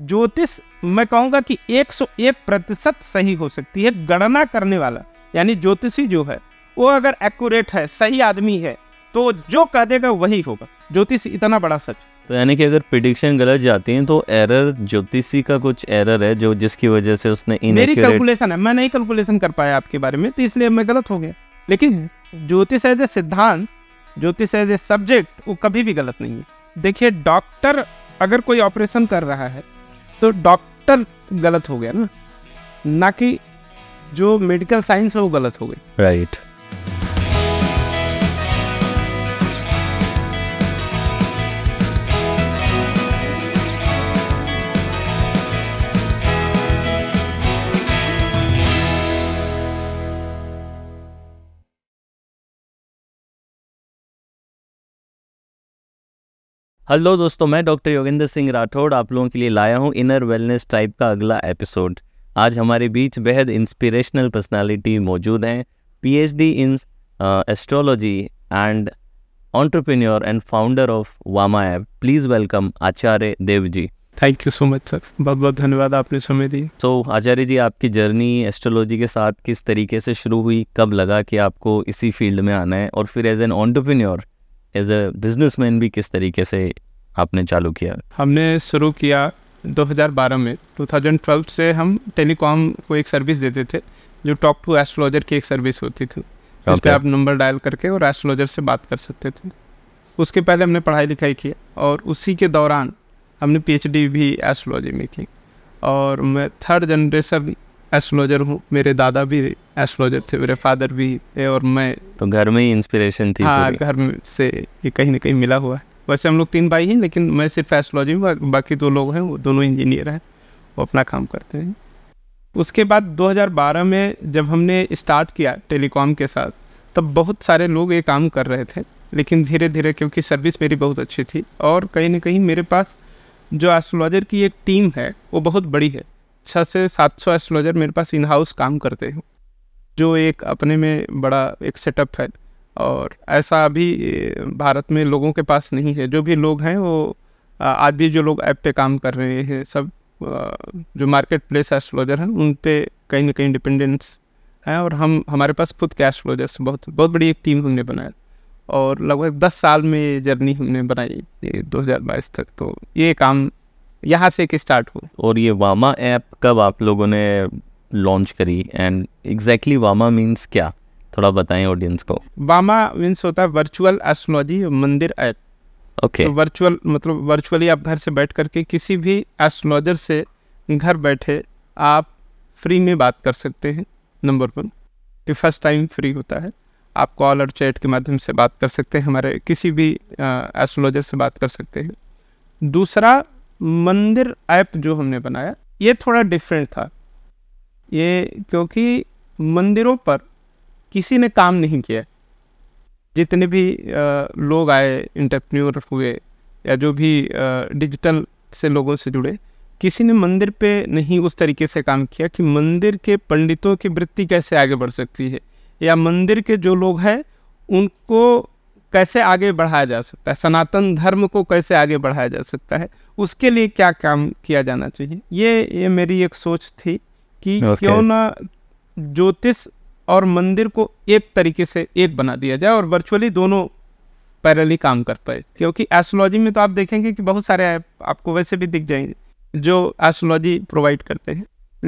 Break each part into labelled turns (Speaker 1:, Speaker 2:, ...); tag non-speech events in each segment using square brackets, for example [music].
Speaker 1: ज्योतिष मैं कहूँगा कि 101 प्रतिशत सही हो सकती है गणना करने वाला यानी ज्योतिषी जो है वो अगर एक्यूरेट है सही आदमी है तो जो कह देगा वही होगा ज्योतिष इतना बड़ा सच
Speaker 2: तो यानी कि अगर प्रिडिक्शन गलत जाती है तो एरर ज्योतिषी का कुछ एरर है जो जिसकी वजह से उसने मेरी कैलकुलेशन
Speaker 1: है मैं नहीं कैलकुलेशन कर पाया आपके बारे में तो इसलिए मैं गलत हो गया लेकिन ज्योतिष एज ए सिद्धांत ज्योतिष एज ए सब्जेक्ट वो कभी भी गलत नहीं है देखिए डॉक्टर अगर कोई ऑपरेशन कर रहा है तो डॉक्टर गलत हो गया ना ना कि जो मेडिकल साइंस है वो गलत हो गई
Speaker 2: राइट right. हेलो दोस्तों मैं डॉक्टर योगेंद्र सिंह राठौड़ आप लोगों के लिए लाया हूँ इनर वेलनेस टाइप का अगला एपिसोड आज हमारे बीच बेहद इंस्पिरेशनल पर्सनालिटी मौजूद हैं PhD in astrology and entrepreneur and founder of Vama app please welcome Acharya Dev ji thank you so
Speaker 1: much sir बहुत बहुत धन्यवाद आपने समय दी
Speaker 2: तो so, आचार्य जी आपकी जर्नी एस्ट्रोलॉजी के साथ किस तरीके से शुरू हुई कब लगा कि आपको इसी फील्ड में आना है और फिर as an entrepreneur as a businessman भी किस तरीके से आपने चालू किया
Speaker 1: हमने शुरू किया 2012 में 2012 से हम टेलीकॉम को एक सर्विस देते थे जो टॉप टू एस्ट्रोलॉजर की एक सर्विस होती थी जिस पे आप नंबर डायल करके और एस्ट्रोलॉजर से बात कर सकते थे उसके पहले हमने पढ़ाई लिखाई की और उसी के दौरान हमने पीएचडी भी एस्ट्रोलॉजी में की और मैं थर्ड जनरेशन एस्ट्रोलॉजर हूँ मेरे दादा भी एस्ट्रोलॉजर थे मेरे फादर भी थे और मैं
Speaker 2: तो घर में ही इंस्पिरेशन थी हाँ घर
Speaker 1: में से ये कहीं ना कहीं मिला हुआ है वैसे हम लोग तीन भाई हैं लेकिन मैं सिर्फ एस्ट्रोलॉजी हूँ बाकी दो लोग हैं वो दोनों इंजीनियर हैं वो अपना काम करते हैं उसके बाद 2012 में जब हमने स्टार्ट किया टेलीकॉम के साथ तब बहुत सारे लोग ये काम कर रहे थे लेकिन धीरे धीरे क्योंकि सर्विस मेरी बहुत अच्छी थी और कहीं ना कहीं मेरे पास जो एस्ट्रोलॉजर की एक टीम है वो बहुत बड़ी है छः अच्छा से सात सौ एस्ट्रोलॉजर मेरे पास इन हाउस काम करते हैं जो एक अपने में बड़ा एक सेटअप है और ऐसा अभी भारत में लोगों के पास नहीं है जो भी लोग हैं वो आज भी जो लोग ऐप पे काम कर रहे हैं सब जो मार्केट प्लेस एस्ट्रोलॉजर हैं उन पर कहीं ना कहीं डिपेंडेंस हैं और हम हमारे पास खुद के एस्ट्रोलॉजर्स बहुत बहुत बड़ी एक टीम हमने बनाया और लगभग दस साल में ये जर्नी हमने बनाई दो हज़ार बाईस तक तो
Speaker 2: ये काम यहाँ से एक स्टार्ट हो और ये वामा ऐप कब आप लोगों ने लॉन्च करी एंड एग्जैक्टली वामा मीन्स क्या थोड़ा बताएं ऑडियंस को
Speaker 1: वामा मीन्स होता है virtual astrology mandir app okay okay. तो वर्चुअल मतलब वर्चुअली आप घर से बैठ करके किसी भी एस्ट्रोलॉजर से घर बैठे आप फ्री में बात कर सकते हैं नंबर वन ये फर्स्ट टाइम फ्री होता है आप कॉल और चैट के माध्यम से बात कर सकते हैं हमारे किसी भी एस्ट्रोलॉजर से बात कर सकते हैं दूसरा मंदिर ऐप जो हमने बनाया ये थोड़ा डिफरेंट था ये क्योंकि मंदिरों पर किसी ने काम नहीं किया जितने भी आ, लोग आए इंटरप्र हुए या जो भी आ, डिजिटल से लोगों से जुड़े किसी ने मंदिर पे नहीं उस तरीके से काम किया कि मंदिर के पंडितों की वृत्ति कैसे आगे बढ़ सकती है या मंदिर के जो लोग हैं उनको कैसे आगे बढ़ाया जा सकता है सनातन धर्म को कैसे आगे बढ़ाया जा सकता है उसके लिए क्या काम किया जाना चाहिए ये ये मेरी एक सोच थी कि okay. क्यों ना ज्योतिष और मंदिर को एक तरीके से एक बना दिया जाए और वर्चुअली दोनों पैरली काम कर पाए क्योंकि एस्ट्रोलॉजी में तो आप देखेंगे कि बहुत सारे ऐप आपको वैसे भी दिख जाएंगे जो एस्ट्रोलॉजी प्रोवाइड करते हैं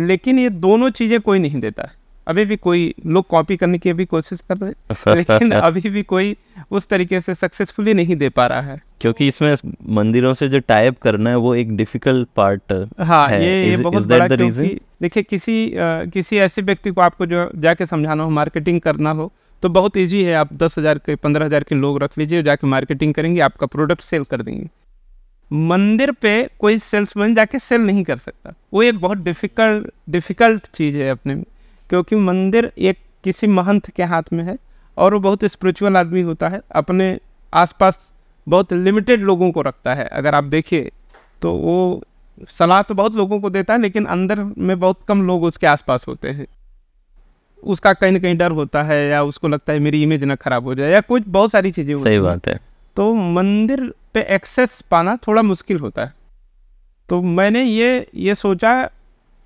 Speaker 1: लेकिन ये दोनों चीज़ें कोई नहीं देता है अभी भी कोई लोग कॉपी करने की अभी कोशिश कर रहे हैं [laughs] लेकिन अभी भी कोई उस तरीके से सक्सेसफुली
Speaker 2: नहीं दे पा रहा है क्योंकि इसमें मंदिरों से जो टाइप करना है वो एक डिफिकल्ट पार्ट हाँ है. ये, is, ये बहुत is बड़ा क्योंकि
Speaker 1: देखिए किसी आ, किसी ऐसे व्यक्ति को आपको जो जाके समझाना हो मार्केटिंग करना हो तो बहुत ईजी है आप दस हज़ार के पंद्रह हज़ार के लोग रख लीजिए जाके मार्केटिंग करेंगे आपका प्रोडक्ट सेल कर देंगे मंदिर पे कोई सेल्समैन जाके सेल नहीं कर सकता वो एक बहुत डिफिकल्ट डिफिकल्ट चीज़ है अपने में क्योंकि मंदिर एक किसी महंत के हाथ में है और वो बहुत स्पिरिचुअल आदमी होता है अपने आसपास बहुत लिमिटेड लोगों को रखता है अगर आप देखिए तो वो सलाह तो बहुत लोगों को देता है लेकिन अंदर में बहुत कम लोग उसके आसपास होते हैं उसका कहीं ना कहीं डर होता है या उसको लगता है मेरी इमेज ना खराब हो जाए या कुछ बहुत सारी चीज़ें सही बात है तो मंदिर पे एक्सेस पाना थोड़ा मुश्किल होता है तो मैंने ये ये सोचा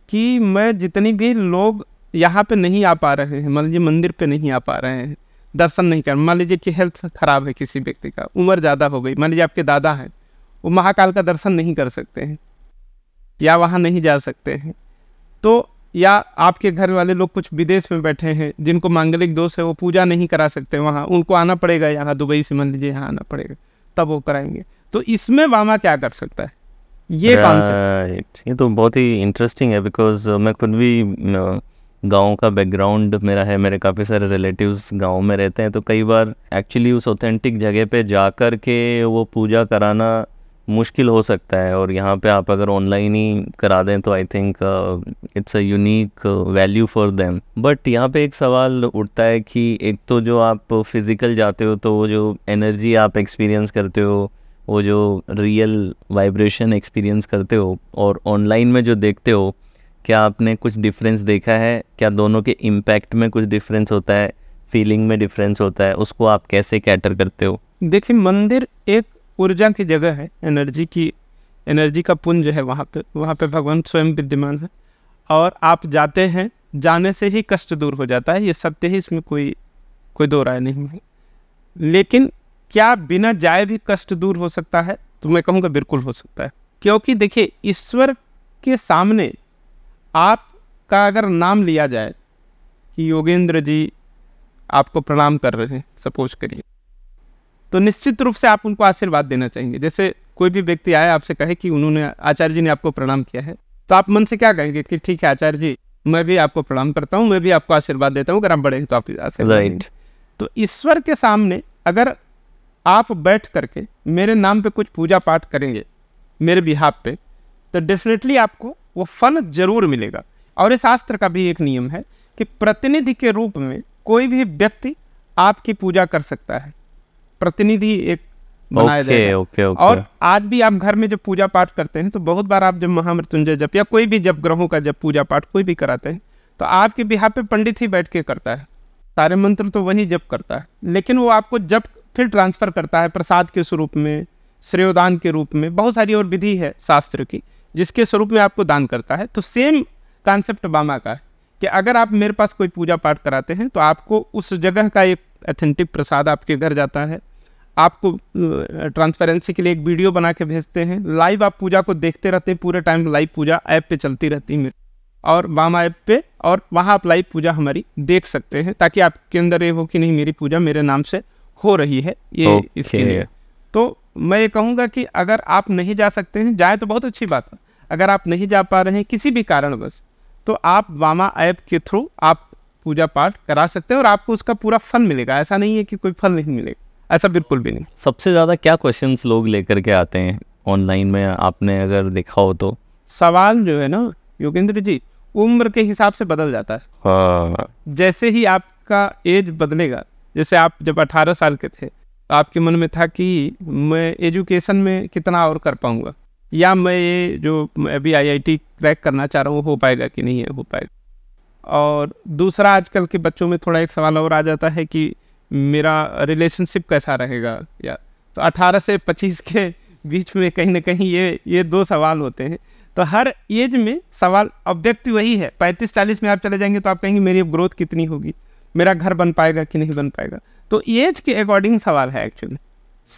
Speaker 1: कि मैं जितनी भी लोग यहाँ पे नहीं आ पा रहे हैं मान लीजिए मंदिर पे नहीं आ पा रहे हैं दर्शन नहीं कर मान लीजिए कि हेल्थ ख़राब है किसी व्यक्ति का उम्र ज़्यादा हो गई मान लीजिए आपके दादा हैं वो महाकाल का दर्शन नहीं कर सकते हैं या वहाँ नहीं जा सकते हैं तो या आपके घर वाले लोग कुछ विदेश में बैठे हैं जिनको मांगलिक दोष है वो पूजा नहीं करा सकते वहाँ उनको आना पड़ेगा यहाँ दुबई से मान लीजिए यहाँ आना पड़ेगा तब वो कराएंगे तो इसमें वामा क्या कर सकता है
Speaker 2: ये right. ये तो बहुत ही इंटरेस्टिंग है बिकॉज uh, मैं खुद भी uh, गाँव का बैकग्राउंड मेरा है मेरे काफ़ी सारे रिलेटिव्स गाँव में रहते हैं तो कई बार एक्चुअली उस ऑथेंटिक जगह पे जाकर के वो पूजा कराना मुश्किल हो सकता है और यहाँ पे आप अगर ऑनलाइन ही करा दें तो I think it's a unique value for them but यहाँ पे एक सवाल उठता है कि एक तो जो आप फिज़िकल जाते हो तो वो जो एनर्जी आप एक्सपीरियंस करते हो वो जो रियल वाइब्रेशन एक्सपीरियंस करते हो और ऑनलाइन में जो देखते हो क्या आपने कुछ डिफरेंस देखा है क्या दोनों के इम्पैक्ट में कुछ डिफरेंस होता है फीलिंग में डिफरेंस होता है उसको आप कैसे कैटर करते हो
Speaker 1: देखिए मंदिर एक ऊर्जा की जगह है एनर्जी की एनर्जी का पुंज है वहाँ पे वहाँ पे भगवान स्वयं विद्यमान है और आप जाते हैं जाने से ही कष्ट दूर हो जाता है ये सत्य ही इसमें कोई कोई दो राय नहीं है लेकिन क्या बिना जाए भी कष्ट दूर हो सकता है तो मैं कहूँगा बिल्कुल हो सकता है क्योंकि देखिए ईश्वर के सामने आपका अगर नाम लिया जाए कि योगेंद्र जी आपको प्रणाम कर रहे हैं सपोज करिए तो निश्चित रूप से आप उनको आशीर्वाद देना चाहेंगे जैसे कोई भी व्यक्ति आए आपसे कहे कि उन्होंने आचार्य जी ने आपको प्रणाम किया है तो आप मन से क्या कहेंगे कि ठीक है आचार्य जी मैं भी आपको प्रणाम करता हूँ मैं भी आपको आशीर्वाद देता हूँ अगर आप बढ़ेंगे तो आप आशीर्वाद right. तो ईश्वर के सामने अगर आप बैठ करके मेरे नाम पे कुछ पूजा पाठ करेंगे मेरे बिहाब पे तो डेफिनेटली आपको वो फन जरूर मिलेगा और इस शास्त्र का भी एक नियम है कि प्रतिनिधि के रूप में कोई भी व्यक्ति आपकी पूजा कर सकता है प्रतिनिधि एक बनाया okay, जाएगा
Speaker 2: okay, okay. और
Speaker 1: आज भी आप घर में जब पूजा पाठ करते हैं तो बहुत बार आप जब महामृत्युंजय जप या कोई भी जब ग्रहों का जब पूजा पाठ कोई भी कराते हैं तो आपके बिहार पे पंडित ही बैठ के करता है सारे मंत्र तो वही जप करता है लेकिन वो आपको जप फिर ट्रांसफ़र करता है प्रसाद के स्वरूप में श्रेयोदान के रूप में बहुत सारी और विधि है शास्त्र की जिसके स्वरूप में आपको दान करता है तो सेम कॉन्सेप्ट बामा का है कि अगर आप मेरे पास कोई पूजा पाठ कराते हैं तो आपको उस जगह का एक अथेंटिक प्रसाद आपके घर जाता है आपको ट्रांसपेरेंसी के लिए एक वीडियो बना के भेजते हैं लाइव आप पूजा को देखते रहते हैं पूरे टाइम लाइव पूजा ऐप पे चलती रहती है और वामा ऐप पे और वहाँ आप लाइव पूजा हमारी देख सकते हैं ताकि आपके अंदर ये हो कि नहीं मेरी पूजा मेरे नाम से हो रही है ये okay. इसके लिए तो मैं ये कहूँगा कि अगर आप नहीं जा सकते हैं जाए तो बहुत अच्छी बात है अगर आप नहीं जा पा रहे हैं किसी भी कारणवश तो आप वामा ऐप के थ्रू आप पूजा पाठ करा सकते हैं और आपको उसका पूरा फल मिलेगा ऐसा नहीं है कि कोई फल नहीं मिलेगा
Speaker 2: ऐसा बिल्कुल भी नहीं सबसे ज़्यादा क्या क्वेश्चन लोग लेकर के आते हैं ऑनलाइन में आपने अगर देखा हो तो सवाल जो है ना योगेंद्र जी उम्र के हिसाब से बदल जाता है हाँ। जैसे
Speaker 1: ही आपका एज बदलेगा जैसे आप जब 18 साल के थे आपके मन में था कि मैं एजुकेशन में कितना और कर पाऊँगा या मैं ये जो अभी आईआईटी क्रैक करना चाह रहा हूँ वो हो पाएगा कि नहीं है हो पाएगा और दूसरा आजकल के बच्चों में थोड़ा एक सवाल और आ जाता है कि मेरा रिलेशनशिप कैसा रहेगा या तो 18 से 25 के बीच में कहीं ना कहीं ये ये दो सवाल होते हैं तो हर एज में सवाल ऑब्जेक्टिव वही है पैंतीस चालीस में आप चले जाएंगे तो आप कहेंगे मेरी ग्रोथ कितनी होगी मेरा घर बन पाएगा कि नहीं बन पाएगा तो एज के अकॉर्डिंग सवाल है एक्चुअली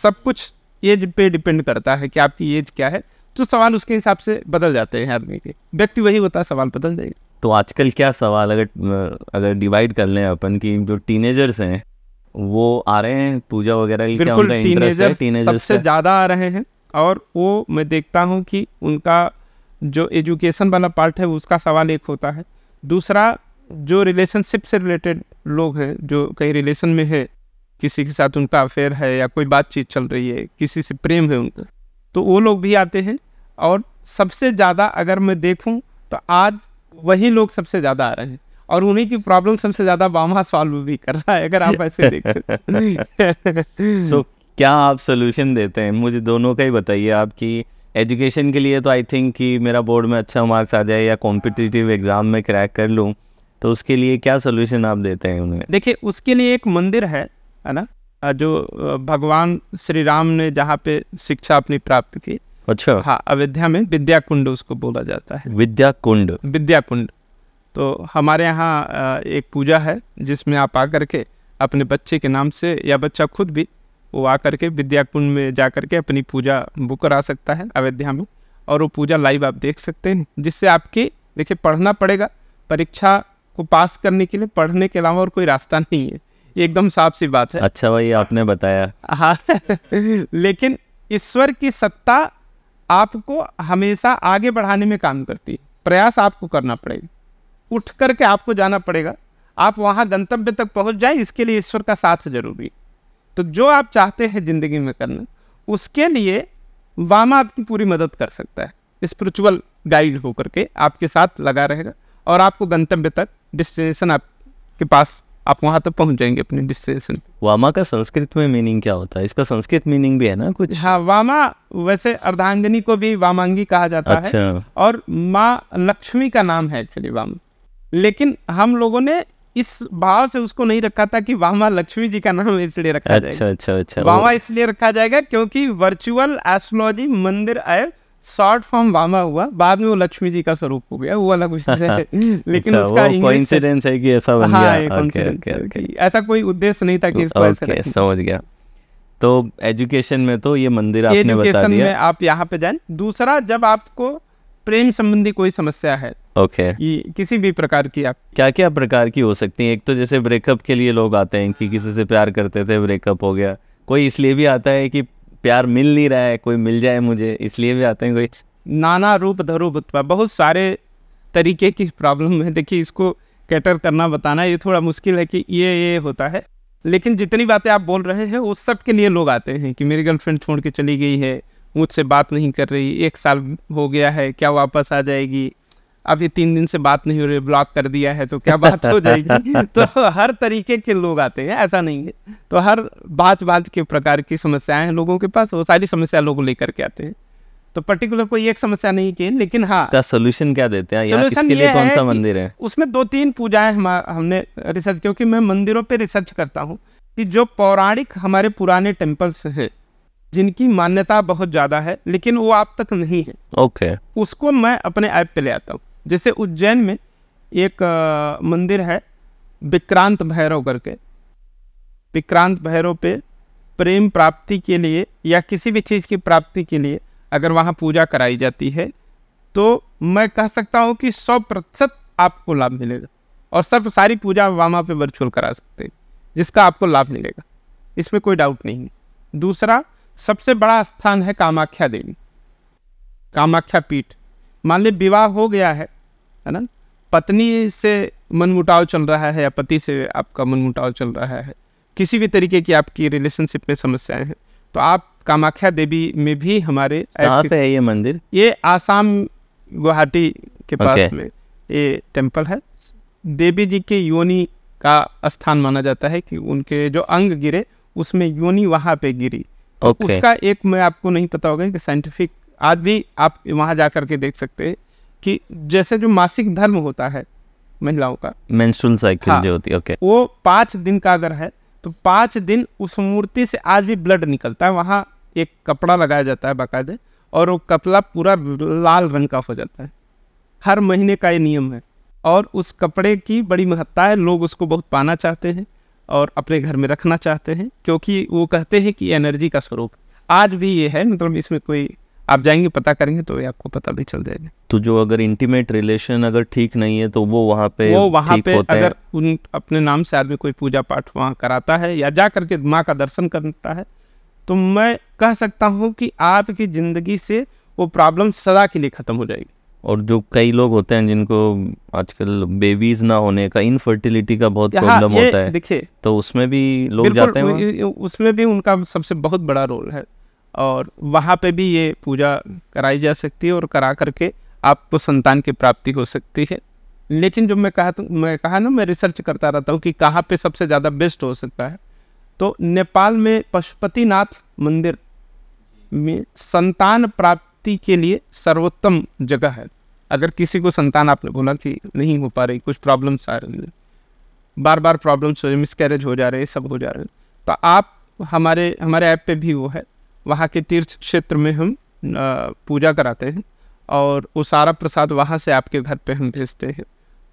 Speaker 1: सब कुछ एज पे डिपेंड करता है कि आपकी एज क्या है तो सवाल उसके हिसाब से बदल जाते हैं आदमी के व्यक्ति वही होता है सवाल बदल जाएगा
Speaker 2: तो आजकल क्या सवाल अगर अगर डिवाइड कर लें अपन की जो टीनेजर्स हैं वो आ रहे हैं पूजा वगैरह क्या उनका टीनेजर्स, टीनेजर्स सबसे
Speaker 1: ज़्यादा आ रहे हैं और वो मैं देखता हूँ कि उनका जो एजुकेशन वाला पार्ट है उसका सवाल एक होता है दूसरा जो रिलेशनशिप से रिलेटेड लोग हैं जो कहीं रिलेशन में है किसी के साथ उनका अफेयर है या कोई बातचीत चल रही है किसी से प्रेम है उनका तो वो लोग भी आते हैं और सबसे ज़्यादा अगर मैं देखूँ तो आज वही लोग सबसे ज़्यादा आ रहे हैं और उन्हीं की प्रॉब्लम सबसे ज़्यादा बामा सॉल्व भी कर रहा है अगर आप ऐसे
Speaker 2: देखें सो [laughs] क्या आप सोल्यूशन देते हैं मुझे दोनों का ही बताइए आपकी एजुकेशन के लिए तो आई थिंक कि मेरा बोर्ड में अच्छा मार्क्स आ जाए या कॉम्पिटिटिव एग्ज़ाम में क्रैक कर लूँ तो उसके लिए क्या सोल्यूशन आप देते हैं उन्हें
Speaker 1: देखिए उसके लिए एक मंदिर है है ना जो भगवान श्री राम ने जहाँ पे शिक्षा अपनी प्राप्त की अच्छा हाँ अयोध्या में विद्या कुंड उसको बोला जाता
Speaker 2: है विद्या कुंड
Speaker 1: विद्या कुंड तो हमारे यहाँ एक पूजा है जिसमें आप आकर के अपने बच्चे के नाम से या बच्चा खुद भी वो आकर के विद्या कुंड में जा करके अपनी पूजा बुक करा सकता है अयोध्या में और वो पूजा लाइव आप देख सकते हैं जिससे आपकी देखिए पढ़ना पड़ेगा परीक्षा को पास करने के लिए पढ़ने के अलावा और कोई रास्ता नहीं है एकदम साफ सी बात है
Speaker 2: अच्छा भाई आपने बताया
Speaker 1: हाँ लेकिन ईश्वर की सत्ता आपको हमेशा आगे बढ़ाने में काम करती है प्रयास आपको करना पड़ेगा उठ करके आपको जाना पड़ेगा आप वहाँ गंतव्य तक पहुँच जाए इसके लिए ईश्वर का साथ जरूरी तो जो आप चाहते हैं ज़िंदगी में करना उसके लिए वामा आपकी पूरी मदद कर सकता है स्पिरिचुअल गाइड होकर के आपके साथ लगा रहेगा और आपको गंतव्य तक डिस्टिनेशन आपके पास
Speaker 2: आप वहाँ तक तो पहुँच जाएंगे अपने डिस्टिनेशन वामा का संस्कृत में मीनिंग क्या होता है इसका संस्कृत मीनिंग भी है ना
Speaker 1: कुछ हाँ वामा वैसे अर्धांगनी को भी वामांगी कहा जाता अच्छा। है और माँ लक्ष्मी का नाम है एक्चुअली वाम लेकिन हम लोगों ने इस भाव से उसको नहीं रखा था कि वामा लक्ष्मी जी का नाम इसलिए रखा अच्छा, जाएगा
Speaker 2: अच्छा अच्छा अच्छा वामा
Speaker 1: इसलिए रखा जाएगा क्योंकि वर्चुअल एस्ट्रोलॉजी मंदिर आय शॉर्ट फॉर्म वामा हुआ बाद में वो लक्ष्मी जी का स्वरूप हो गया वो अलग उससे [laughs] लेकिन अच्छा, उसका कोइंसिडेंस है कि ऐसा बन हाँ, गया ओके ओके ओके ऐसा कोई उद्देश्य नहीं था कि इसको ऐसा
Speaker 2: समझ गया तो एजुकेशन में तो ये मंदिर आपने बता दिया में आप
Speaker 1: यहाँ पे जाए दूसरा जब आपको प्रेम संबंधी कोई समस्या है ओके okay. किसी भी प्रकार की आप
Speaker 2: क्या क्या प्रकार की हो सकती है एक तो जैसे ब्रेकअप के लिए लोग आते हैं कि किसी से प्यार करते थे ब्रेकअप हो गया कोई इसलिए भी आता है कि प्यार मिल नहीं रहा है कोई मिल जाए मुझे इसलिए भी आते हैं कोई नाना रूप धरूप बहुत
Speaker 1: सारे तरीके की प्रॉब्लम है देखिए इसको कैटर करना बताना ये थोड़ा मुश्किल है कि ये ये होता है लेकिन जितनी बातें आप बोल रहे हैं वो सब के लिए लोग आते हैं कि मेरी गर्लफ्रेंड छोड़ के चली गई है मुझसे बात नहीं कर रही एक साल हो गया है क्या वापस आ जाएगी अभी तीन दिन से बात नहीं हो रही ब्लॉक कर दिया है तो क्या बात हो जाएगी [laughs] तो हर तरीके के लोग आते हैं ऐसा नहीं है तो हर बात बात के प्रकार की समस्याएं हैं लोगों के पास वो सारी समस्या लोग लेकर के आते हैं तो पर्टिकुलर कोई एक समस्या नहीं की लेकिन हाँ इसका
Speaker 2: सोल्यूशन क्या देते हैं सोल्यूशन लिए कौन सा मंदिर है
Speaker 1: उसमें दो तीन पूजाएं हम हमने रिसर्च क्योंकि मैं मंदिरों पर रिसर्च करता हूँ कि जो पौराणिक हमारे पुराने टेम्पल्स हैं जिनकी मान्यता बहुत ज़्यादा है लेकिन वो आप तक नहीं है ओके okay. उसको मैं अपने ऐप पे ले आता हूँ जैसे उज्जैन में एक मंदिर है विक्रांत भैरव करके विक्रांत भैरव पे प्रेम प्राप्ति के लिए या किसी भी चीज़ की प्राप्ति के लिए अगर वहाँ पूजा कराई जाती है तो मैं कह सकता हूँ कि सौ प्रतिशत आपको लाभ मिलेगा और सब सारी पूजा आप पे वर्चुअल करा सकते हैं जिसका आपको लाभ मिलेगा इसमें कोई डाउट नहीं है दूसरा सबसे बड़ा स्थान है कामाख्या देवी कामाख्या पीठ मान ली विवाह हो गया है है ना पत्नी से मनमुटाव चल रहा है या पति से आपका मनमुटाव चल रहा है किसी भी तरीके की आपकी रिलेशनशिप में समस्याएं हैं तो आप कामाख्या देवी में भी हमारे पे
Speaker 2: है ये मंदिर
Speaker 1: ये आसाम गुवाहाटी के पास okay. में ये टेम्पल है देवी जी के योनि का स्थान माना जाता है कि उनके जो अंग गिरे उसमें योनि वहाँ पे गिरी okay. तो उसका एक मैं आपको नहीं पता होगा कि साइंटिफिक आज भी आप वहाँ जा कर के देख सकते हैं कि जैसे जो मासिक धर्म होता है महिलाओं का
Speaker 2: मेंस्ट्रुअल साइकिल हाँ, जो होती है ओके
Speaker 1: वो पाँच दिन का अगर है तो पाँच दिन उस मूर्ति से आज भी ब्लड निकलता है वहाँ एक कपड़ा लगाया जाता है बाकायदे और वो कपड़ा पूरा लाल रंग का हो जाता है हर महीने का ये नियम है और उस कपड़े की बड़ी महत्ता है लोग उसको बहुत पाना चाहते हैं और अपने घर में रखना चाहते हैं क्योंकि वो कहते हैं कि एनर्जी का स्वरूप आज भी ये है मतलब इसमें कोई आप जाएंगे पता करेंगे तो ये आपको पता भी चल जाएगा
Speaker 2: तो जो अगर इंटीमेट रिलेशन अगर ठीक नहीं है तो वो वहाँ पे वो वहाँ पे अगर
Speaker 1: उन अपने नाम से आदमी कोई पूजा पाठ वहाँ कराता है या जा करके माँ का दर्शन करता है तो मैं कह सकता हूँ कि आपकी ज़िंदगी से वो प्रॉब्लम सदा के लिए ख़त्म हो जाएगी
Speaker 2: और जो कई लोग होते हैं जिनको आजकल बेबीज ना होने का इनफर्टिलिटी का बहुत प्रॉब्लम होता है देखिए तो उसमें भी लोग जाते हैं
Speaker 1: उसमें भी उनका सबसे बहुत बड़ा रोल है और वहाँ पे भी ये पूजा कराई जा सकती है और करा करके आपको संतान की प्राप्ति हो सकती है लेकिन जो मैं कहा तो, मैं कहा ना मैं रिसर्च करता रहता हूँ कि कहाँ पे सबसे ज़्यादा बेस्ट हो सकता है तो नेपाल में पशुपतिनाथ मंदिर में संतान प्राप्ति के लिए सर्वोत्तम जगह है अगर किसी को संतान आपने बोला कि नहीं हो पा रही कुछ प्रॉब्लम्स आ रही बार बार प्रॉब्लम्स हो रही मिसकैरेज हो जा रहे सब हो जा रहे तो आप हमारे हमारे ऐप पे भी वो है वहाँ के तीर्थ क्षेत्र में हम पूजा कराते हैं और वो सारा प्रसाद वहाँ से आपके घर पे हम भेजते हैं